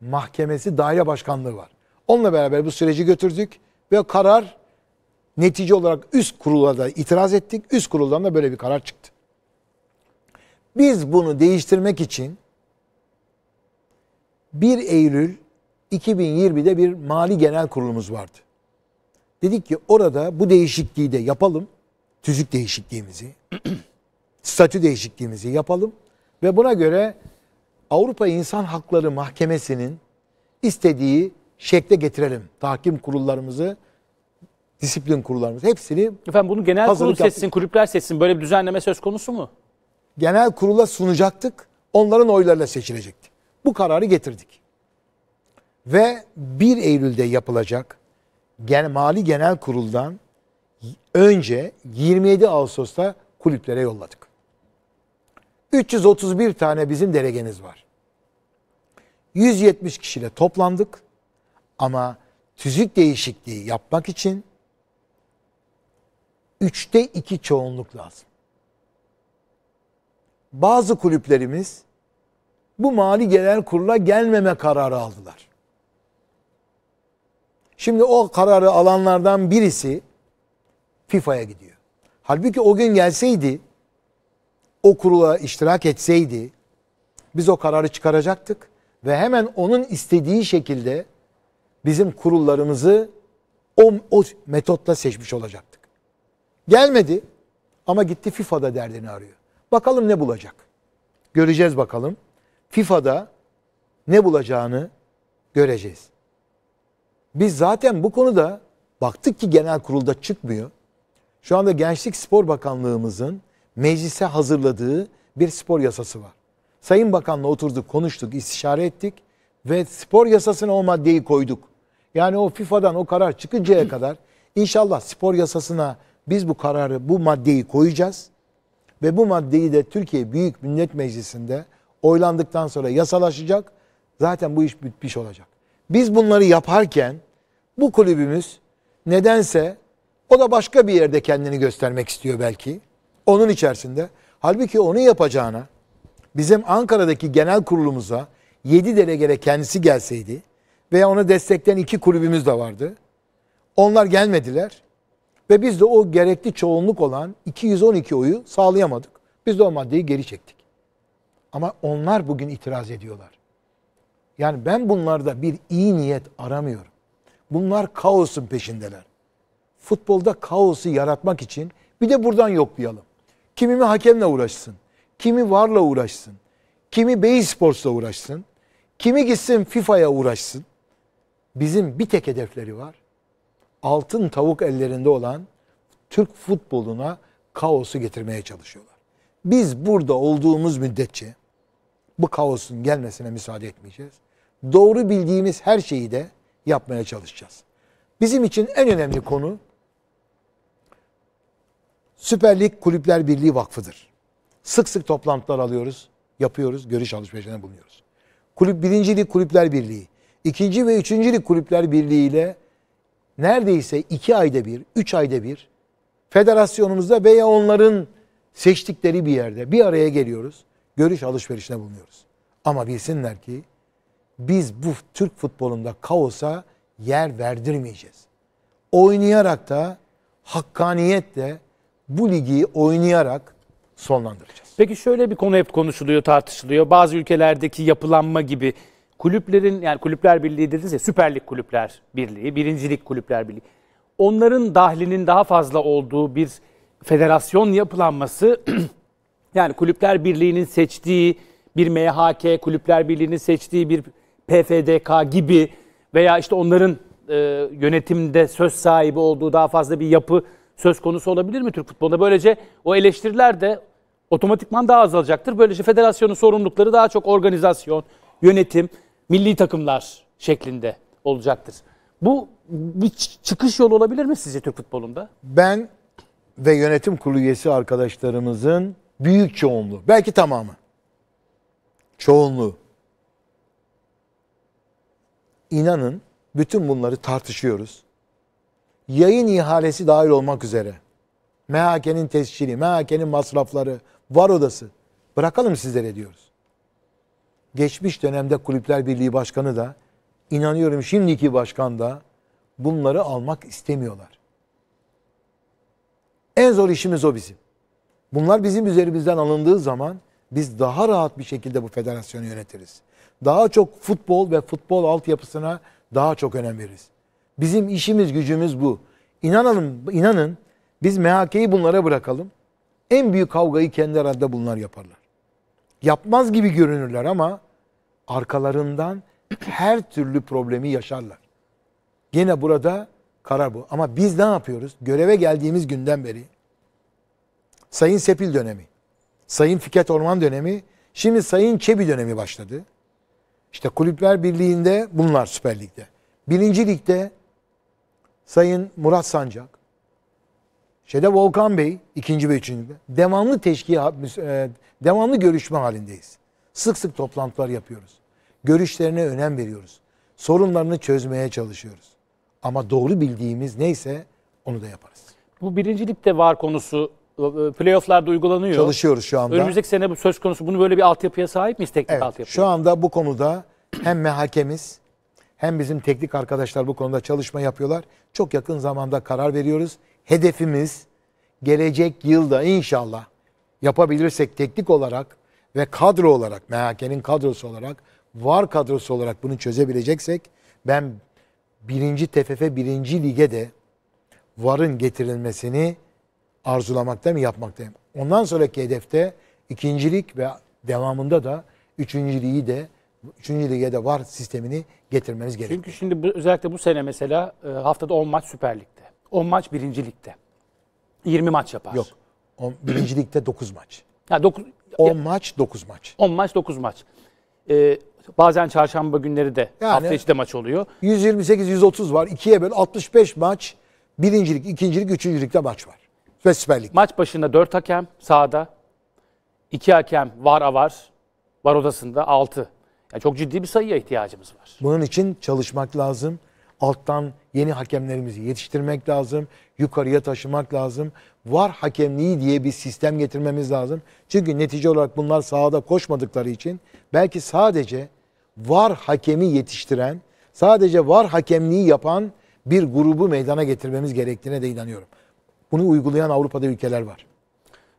Speaker 2: Mahkemesi Daire Başkanlığı var. Onunla beraber bu süreci götürdük ve karar netice olarak üst kurula da itiraz ettik. Üst kuruldan da böyle bir karar çıktı. Biz bunu değiştirmek için 1 Eylül 2020'de bir mali genel kurulumuz vardı. Dedik ki orada bu değişikliği de yapalım. Tüzük değişikliğimizi, statü değişikliğimizi yapalım. Ve buna göre Avrupa İnsan Hakları Mahkemesi'nin istediği şekle getirelim. Tahkim kurullarımızı, disiplin kurullarımızı hepsini Efendim bunu genel kurul yaptık. seçsin,
Speaker 1: kulüpler seçsin. Böyle bir düzenleme söz konusu
Speaker 2: mu? Genel kurula sunacaktık. Onların oylarıyla seçilecekti. Bu kararı getirdik ve 1 Eylül'de yapılacak Gen Mali Genel Kurul'dan önce 27 Ağustos'ta kulüplere yolladık. 331 tane bizim delegeniz var. 170 kişiyle toplandık ama tüzük değişikliği yapmak için 3'te 2 çoğunluk lazım. Bazı kulüplerimiz bu mali genel kurula gelmeme kararı aldılar. Şimdi o kararı alanlardan birisi FIFA'ya gidiyor. Halbuki o gün gelseydi, o kurula iştirak etseydi, biz o kararı çıkaracaktık ve hemen onun istediği şekilde bizim kurullarımızı o, o metotla seçmiş olacaktık. Gelmedi ama gitti FIFA'da derdini arıyor. Bakalım ne bulacak? Göreceğiz bakalım. FIFA'da ne bulacağını göreceğiz. Biz zaten bu konuda baktık ki genel kurulda çıkmıyor. Şu anda Gençlik Spor Bakanlığımızın meclise hazırladığı bir spor yasası var. Sayın Bakan'la oturduk, konuştuk, istişare ettik ve spor yasasına o maddeyi koyduk. Yani o FIFA'dan o karar çıkıncaya kadar inşallah spor yasasına biz bu kararı, bu maddeyi koyacağız. Ve bu maddeyi de Türkiye Büyük Millet Meclisi'nde oylandıktan sonra yasalaşacak. Zaten bu iş bitmiş olacak. Biz bunları yaparken bu kulübümüz nedense o da başka bir yerde kendini göstermek istiyor belki. Onun içerisinde. Halbuki onu yapacağına bizim Ankara'daki genel kurulumuza 7 delegele kendisi gelseydi veya ona destekleyen iki kulübümüz de vardı. Onlar gelmediler ve biz de o gerekli çoğunluk olan 212 oyu sağlayamadık. Biz de o maddeyi geri çektik. Ama onlar bugün itiraz ediyorlar. Yani ben bunlarda bir iyi niyet aramıyorum. Bunlar kaosun peşindeler. Futbolda kaosu yaratmak için bir de buradan yoklayalım. mi hakemle uğraşsın, kimi varla uğraşsın, kimi Bey Sports'la uğraşsın, kimi gitsin FIFA'ya uğraşsın. Bizim bir tek hedefleri var. Altın tavuk ellerinde olan Türk futboluna kaosu getirmeye çalışıyorlar. Biz burada olduğumuz müddetçe bu kaosun gelmesine müsaade etmeyeceğiz. Doğru bildiğimiz her şeyi de yapmaya çalışacağız. Bizim için en önemli konu Süper Lig Kulüpler Birliği Vakfı'dır. Sık sık toplantılar alıyoruz, yapıyoruz, görüş alışverişlerine bulunuyoruz. Kulüp, birinci Kulüpler Birliği, ikinci ve üçüncü Kulüpler Birliği ile neredeyse iki ayda bir, üç ayda bir federasyonumuzda veya onların seçtikleri bir yerde bir araya geliyoruz. Görüş alışverişine bulunuyoruz. Ama bilsinler ki biz bu Türk futbolunda kaosa yer verdirmeyeceğiz. Oynayarak da hakkaniyetle bu ligi oynayarak sonlandıracağız.
Speaker 1: Peki şöyle bir konu hep konuşuluyor, tartışılıyor. Bazı ülkelerdeki yapılanma gibi kulüplerin yani kulüpler birliği dediniz ya Süper Lig kulüpler birliği, birincilik kulüpler birliği. Onların dahlinin daha fazla olduğu bir federasyon yapılanması yani kulüpler birliğinin seçtiği bir MHK, kulüpler birliğinin seçtiği bir PFDK gibi veya işte onların e, yönetimde söz sahibi olduğu daha fazla bir yapı söz konusu olabilir mi Türk futbolunda? Böylece o eleştiriler de otomatikman daha azalacaktır. Böylece federasyonun sorumlulukları daha çok organizasyon, yönetim, milli takımlar şeklinde olacaktır. Bu bir çıkış yolu olabilir
Speaker 2: mi sizce Türk futbolunda? Ben ve yönetim kurulu üyesi arkadaşlarımızın büyük çoğunluğu, belki tamamı, çoğunluğu inanın bütün bunları tartışıyoruz. Yayın ihalesi dahil olmak üzere. MHK'nin tescili, MHK'nin masrafları, var odası. Bırakalım sizlere diyoruz. Geçmiş dönemde Kulüpler Birliği Başkanı da inanıyorum şimdiki başkan da bunları almak istemiyorlar. En zor işimiz o bizim. Bunlar bizim üzerimizden alındığı zaman biz daha rahat bir şekilde bu federasyonu yönetiriz daha çok futbol ve futbol altyapısına daha çok önem veririz. Bizim işimiz gücümüz bu. İnanalım, inanın biz MHK'yi bunlara bırakalım. En büyük kavgayı kendi arasında bunlar yaparlar. Yapmaz gibi görünürler ama arkalarından her türlü problemi yaşarlar. Yine burada karar bu. Ama biz ne yapıyoruz? Göreve geldiğimiz günden beri Sayın Sepil dönemi, Sayın Fikret Orman dönemi, şimdi Sayın Çebi dönemi başladı. İşte Kulüpler Birliği'nde bunlar Süper Lig'de. Birinci Lig'de Sayın Murat Sancak, şeyde Volkan Bey ikinci ve üçüncü devamlı teşkil e, devamlı görüşme halindeyiz. Sık sık toplantılar yapıyoruz. Görüşlerine önem veriyoruz. Sorunlarını çözmeye çalışıyoruz. Ama doğru bildiğimiz neyse onu da yaparız.
Speaker 1: Bu birincilikte var konusu playofflarda uygulanıyor. Çalışıyoruz
Speaker 2: şu anda. Önümüzdeki
Speaker 1: sene bu söz konusu. Bunu böyle bir altyapıya sahip miyiz teknik evet, altyapıya?
Speaker 2: Şu anda bu konuda hem mehakemiz hem bizim teknik arkadaşlar bu konuda çalışma yapıyorlar. Çok yakın zamanda karar veriyoruz. Hedefimiz gelecek yılda inşallah yapabilirsek teknik olarak ve kadro olarak MHK'nin kadrosu olarak var kadrosu olarak bunu çözebileceksek ben birinci TFF birinci lige de varın getirilmesini arzulamakta mı yapmaktayım? Ondan sonraki hedefte ikincilik ve devamında da üçüncülüğü de üçüncülüğü lige de var sistemini getirmeniz gerekiyor.
Speaker 1: Çünkü şimdi bu, özellikle bu sene mesela e, haftada 10 maç Süper Lig'de. 10 maç birincilikte, ligde. 20 maç yapar. Yok.
Speaker 2: 10, birinci 9 maç.
Speaker 1: Ya 9 10 maç 9 maç. 10 maç 9 maç. Ee, bazen çarşamba günleri de yani, hafta içi de maç oluyor.
Speaker 2: 128 130 var. 2'ye böl 65 maç. Birincilik, ikincilik, üçüncülükte maç var ve
Speaker 1: Maç başında 4 hakem sahada, 2 hakem var avar, var odasında 6. Yani çok ciddi bir sayıya ihtiyacımız
Speaker 2: var. Bunun için çalışmak lazım. Alttan yeni hakemlerimizi yetiştirmek lazım. Yukarıya taşımak lazım. Var hakemliği diye bir sistem getirmemiz lazım. Çünkü netice olarak bunlar sahada koşmadıkları için belki sadece var hakemi yetiştiren, sadece var hakemliği yapan bir grubu meydana getirmemiz gerektiğine de inanıyorum. Bunu uygulayan Avrupa'da ülkeler var.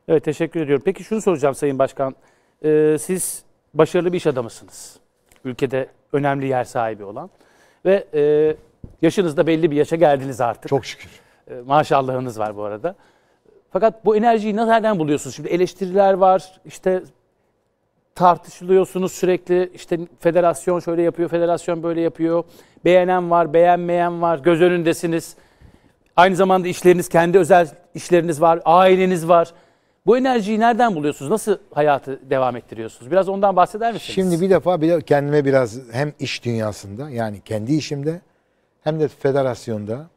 Speaker 1: Evet teşekkür ediyorum. Peki şunu soracağım Sayın Başkan. Ee, siz başarılı bir iş adamısınız. Ülkede önemli yer sahibi olan. Ve e, yaşınızda belli bir yaşa geldiniz artık. Çok şükür. E, maşallahınız var bu arada. Fakat bu enerjiyi nereden buluyorsunuz? Şimdi eleştiriler var. İşte tartışılıyorsunuz sürekli. İşte federasyon şöyle yapıyor, federasyon böyle yapıyor. Beğenen var, beğenmeyen var. Göz önündesiniz. Aynı zamanda işleriniz, kendi özel işleriniz var, aileniz var. Bu enerjiyi nereden buluyorsunuz? Nasıl hayatı devam ettiriyorsunuz? Biraz ondan bahseder
Speaker 2: misiniz? Şimdi bir defa bile kendime biraz hem iş dünyasında yani kendi işimde hem de federasyonda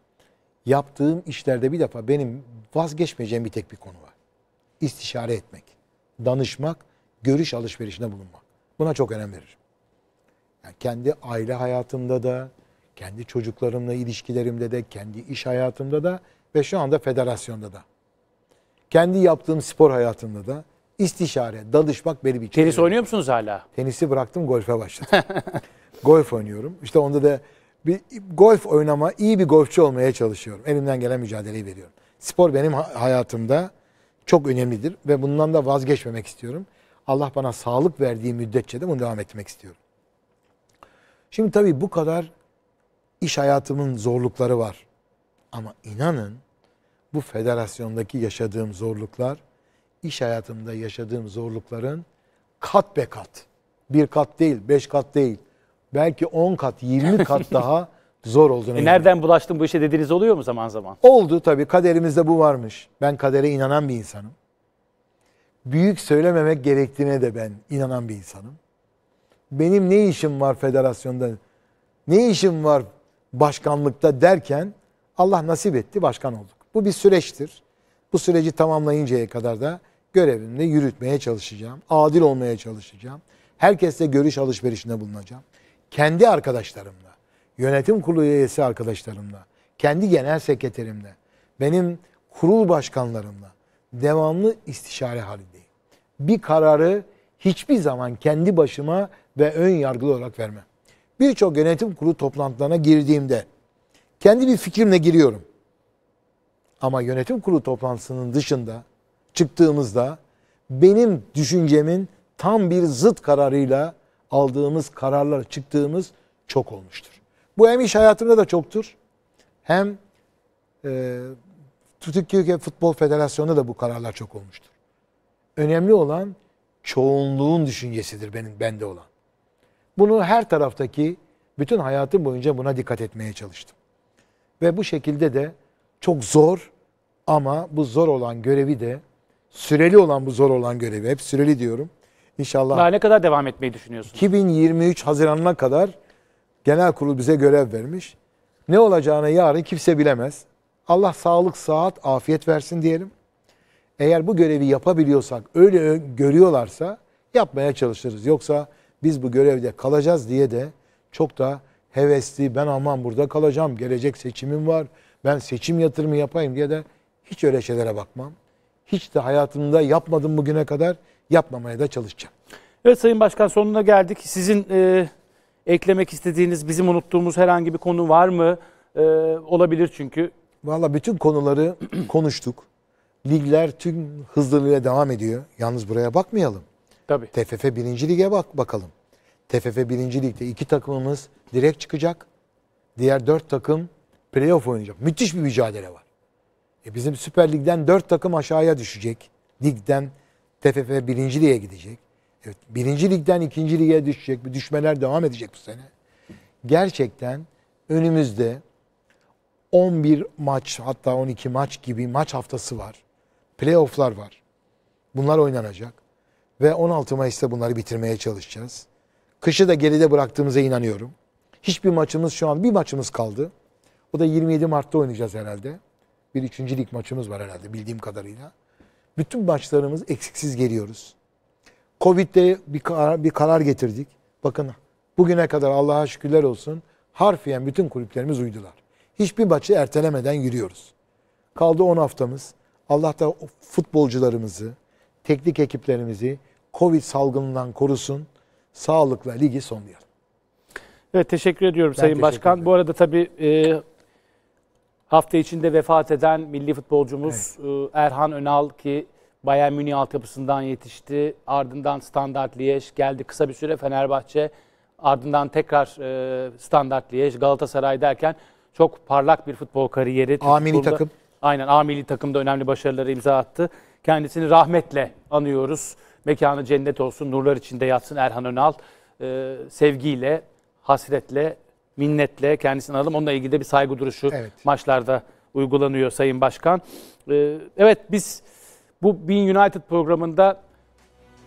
Speaker 2: yaptığım işlerde bir defa benim vazgeçmeyeceğim bir tek bir konu var. İstişare etmek, danışmak, görüş alışverişinde bulunmak. Buna çok önem veririm. Yani kendi aile hayatımda da, kendi çocuklarımla ilişkilerimde de, kendi iş hayatımda da ve şu anda federasyonda da. Kendi yaptığım spor hayatımda da istişare, danışmak benim için. Tenis oynuyor musunuz hala? Tenisi bıraktım, golfe başladım. golf oynuyorum. İşte onda da bir golf oynama, iyi bir golfçi olmaya çalışıyorum. Elimden gelen mücadeleyi veriyorum. Spor benim hayatımda çok önemlidir ve bundan da vazgeçmemek istiyorum. Allah bana sağlık verdiği müddetçe de bunu devam etmek istiyorum. Şimdi tabii bu kadar iş hayatımın zorlukları var. Ama inanın bu federasyondaki yaşadığım zorluklar iş hayatımda yaşadığım zorlukların kat be kat. Bir kat değil, beş kat değil. Belki on kat, yirmi kat daha zor olduğunu. E
Speaker 1: nereden bulaştın bu işe dediğiniz oluyor mu zaman zaman?
Speaker 2: Oldu tabii. Kaderimizde bu varmış. Ben kadere inanan bir insanım. Büyük söylememek gerektiğine de ben inanan bir insanım. Benim ne işim var federasyonda? Ne işim var başkanlıkta derken Allah nasip etti başkan olduk. Bu bir süreçtir. Bu süreci tamamlayıncaya kadar da görevimde yürütmeye çalışacağım. Adil olmaya çalışacağım. Herkesle görüş alışverişinde bulunacağım. Kendi arkadaşlarımla, yönetim kurulu üyesi arkadaşlarımla, kendi genel sekreterimle, benim kurul başkanlarımla devamlı istişare halindeyim. Bir kararı hiçbir zaman kendi başıma ve ön yargılı olarak vermem birçok yönetim kurulu toplantılarına girdiğimde kendi bir fikrimle giriyorum. Ama yönetim kurulu toplantısının dışında çıktığımızda benim düşüncemin tam bir zıt kararıyla aldığımız kararlar çıktığımız çok olmuştur. Bu hem iş hayatında da çoktur. Hem e, Türkiye Futbol Federasyonu'nda da bu kararlar çok olmuştur. Önemli olan çoğunluğun düşüncesidir benim bende olan. Bunu her taraftaki bütün hayatım boyunca buna dikkat etmeye çalıştım. Ve bu şekilde de çok zor ama bu zor olan görevi de süreli olan bu zor olan görevi hep süreli diyorum. İnşallah. Daha
Speaker 1: ne kadar devam etmeyi düşünüyorsunuz?
Speaker 2: 2023 Haziran'ına kadar genel kurul bize görev vermiş. Ne olacağını yarın kimse bilemez. Allah sağlık, saat, afiyet versin diyelim. Eğer bu görevi yapabiliyorsak, öyle görüyorlarsa yapmaya çalışırız. Yoksa biz bu görevde kalacağız diye de çok da hevesli ben aman burada kalacağım gelecek seçimim var ben seçim yatırımı yapayım diye de hiç öyle şeylere bakmam. Hiç de hayatımda yapmadım bugüne kadar yapmamaya da çalışacağım. Evet Sayın Başkan sonuna geldik. Sizin e, eklemek
Speaker 1: istediğiniz bizim unuttuğumuz herhangi bir konu var mı? E, olabilir çünkü.
Speaker 2: Valla bütün konuları konuştuk. Ligler tüm hızlılığıyla devam ediyor. Yalnız buraya bakmayalım. Tabii. TFF 1. Lig'e bak bakalım. TFF 1. Lig'de iki takımımız direkt çıkacak. Diğer dört takım playoff oynayacak. Müthiş bir mücadele var. E bizim Süper Lig'den dört takım aşağıya düşecek. Lig'den TFF 1. Lig'e gidecek. Evet, 1. Lig'den 2. Lig'e düşecek. Bir düşmeler devam edecek bu sene. Gerçekten önümüzde 11 maç hatta 12 maç gibi maç haftası var. Playoff'lar var. Bunlar oynanacak. Ve 16 Mayıs'ta bunları bitirmeye çalışacağız. Kışı da geride bıraktığımıza inanıyorum. Hiçbir maçımız şu an bir maçımız kaldı. O da 27 Mart'ta oynayacağız herhalde. Bir üçüncü üçüncülük maçımız var herhalde bildiğim kadarıyla. Bütün maçlarımız eksiksiz geliyoruz. Covid'de bir karar, bir karar getirdik. Bakın bugüne kadar Allah'a şükürler olsun harfiyen bütün kulüplerimiz uydular. Hiçbir maçı ertelemeden yürüyoruz. Kaldı 10 haftamız. Allah da futbolcularımızı, teknik ekiplerimizi, Covid salgınından korusun. Sağlıkla ligi sonlayalım.
Speaker 1: Evet teşekkür ediyorum ben Sayın teşekkür Başkan. Ederim. Bu arada tabii e, hafta içinde vefat eden milli futbolcumuz evet. e, Erhan Önal ki Bayern Münih altyapısından yetişti. Ardından Standart Liège geldi kısa bir süre Fenerbahçe. Ardından tekrar e, Standart Liège, Galatasaray derken çok parlak bir futbol kariyeri. Amili takım. Aynen Amili takımda önemli başarıları imza attı. Kendisini rahmetle anıyoruz. Mekanı cennet olsun, nurlar içinde yatsın Erhan Önal. Ee, sevgiyle, hasretle, minnetle kendisini alalım. Onunla ilgili de bir saygı duruşu evet. maçlarda uygulanıyor Sayın Başkan. Ee, evet biz bu Bean United programında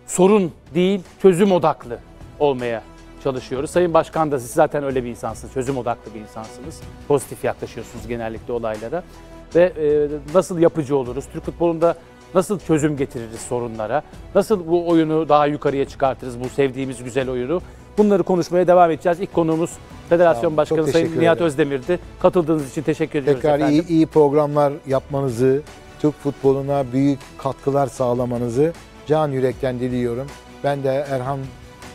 Speaker 1: sorun değil, çözüm odaklı olmaya çalışıyoruz. Sayın Başkan da siz zaten öyle bir insansınız. Çözüm odaklı bir insansınız. Pozitif yaklaşıyorsunuz genellikle olaylara. Ve e, nasıl yapıcı oluruz? Türk futbolunda Nasıl çözüm getiririz sorunlara? Nasıl bu oyunu daha yukarıya çıkartırız, bu sevdiğimiz güzel oyunu? Bunları konuşmaya devam edeceğiz. İlk konuğumuz Federasyon tamam, Başkanı Sayın ederim. Nihat Özdemir'di. Katıldığınız için teşekkür ediyoruz Tekrar efendim.
Speaker 2: iyi, iyi programlar yapmanızı, Türk futboluna büyük katkılar sağlamanızı can yürekten diliyorum. Ben de Erhan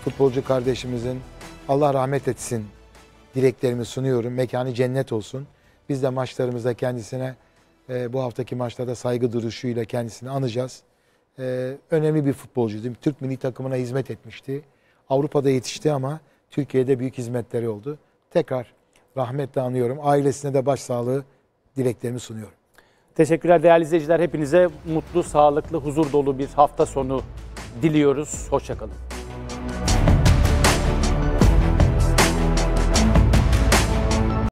Speaker 2: futbolcu kardeşimizin Allah rahmet etsin dileklerimi sunuyorum. Mekanı cennet olsun. Biz de maçlarımızda kendisine e, bu haftaki maçlarda saygı duruşuyla kendisini anacağız. E, önemli bir futbolcuydu. Türk milli takımına hizmet etmişti. Avrupa'da yetişti ama Türkiye'de büyük hizmetleri oldu. Tekrar rahmetle anıyorum. Ailesine de başsağlığı dileklerimi sunuyorum.
Speaker 1: Teşekkürler değerli izleyiciler. Hepinize mutlu, sağlıklı, huzur dolu bir hafta sonu diliyoruz. Hoşçakalın.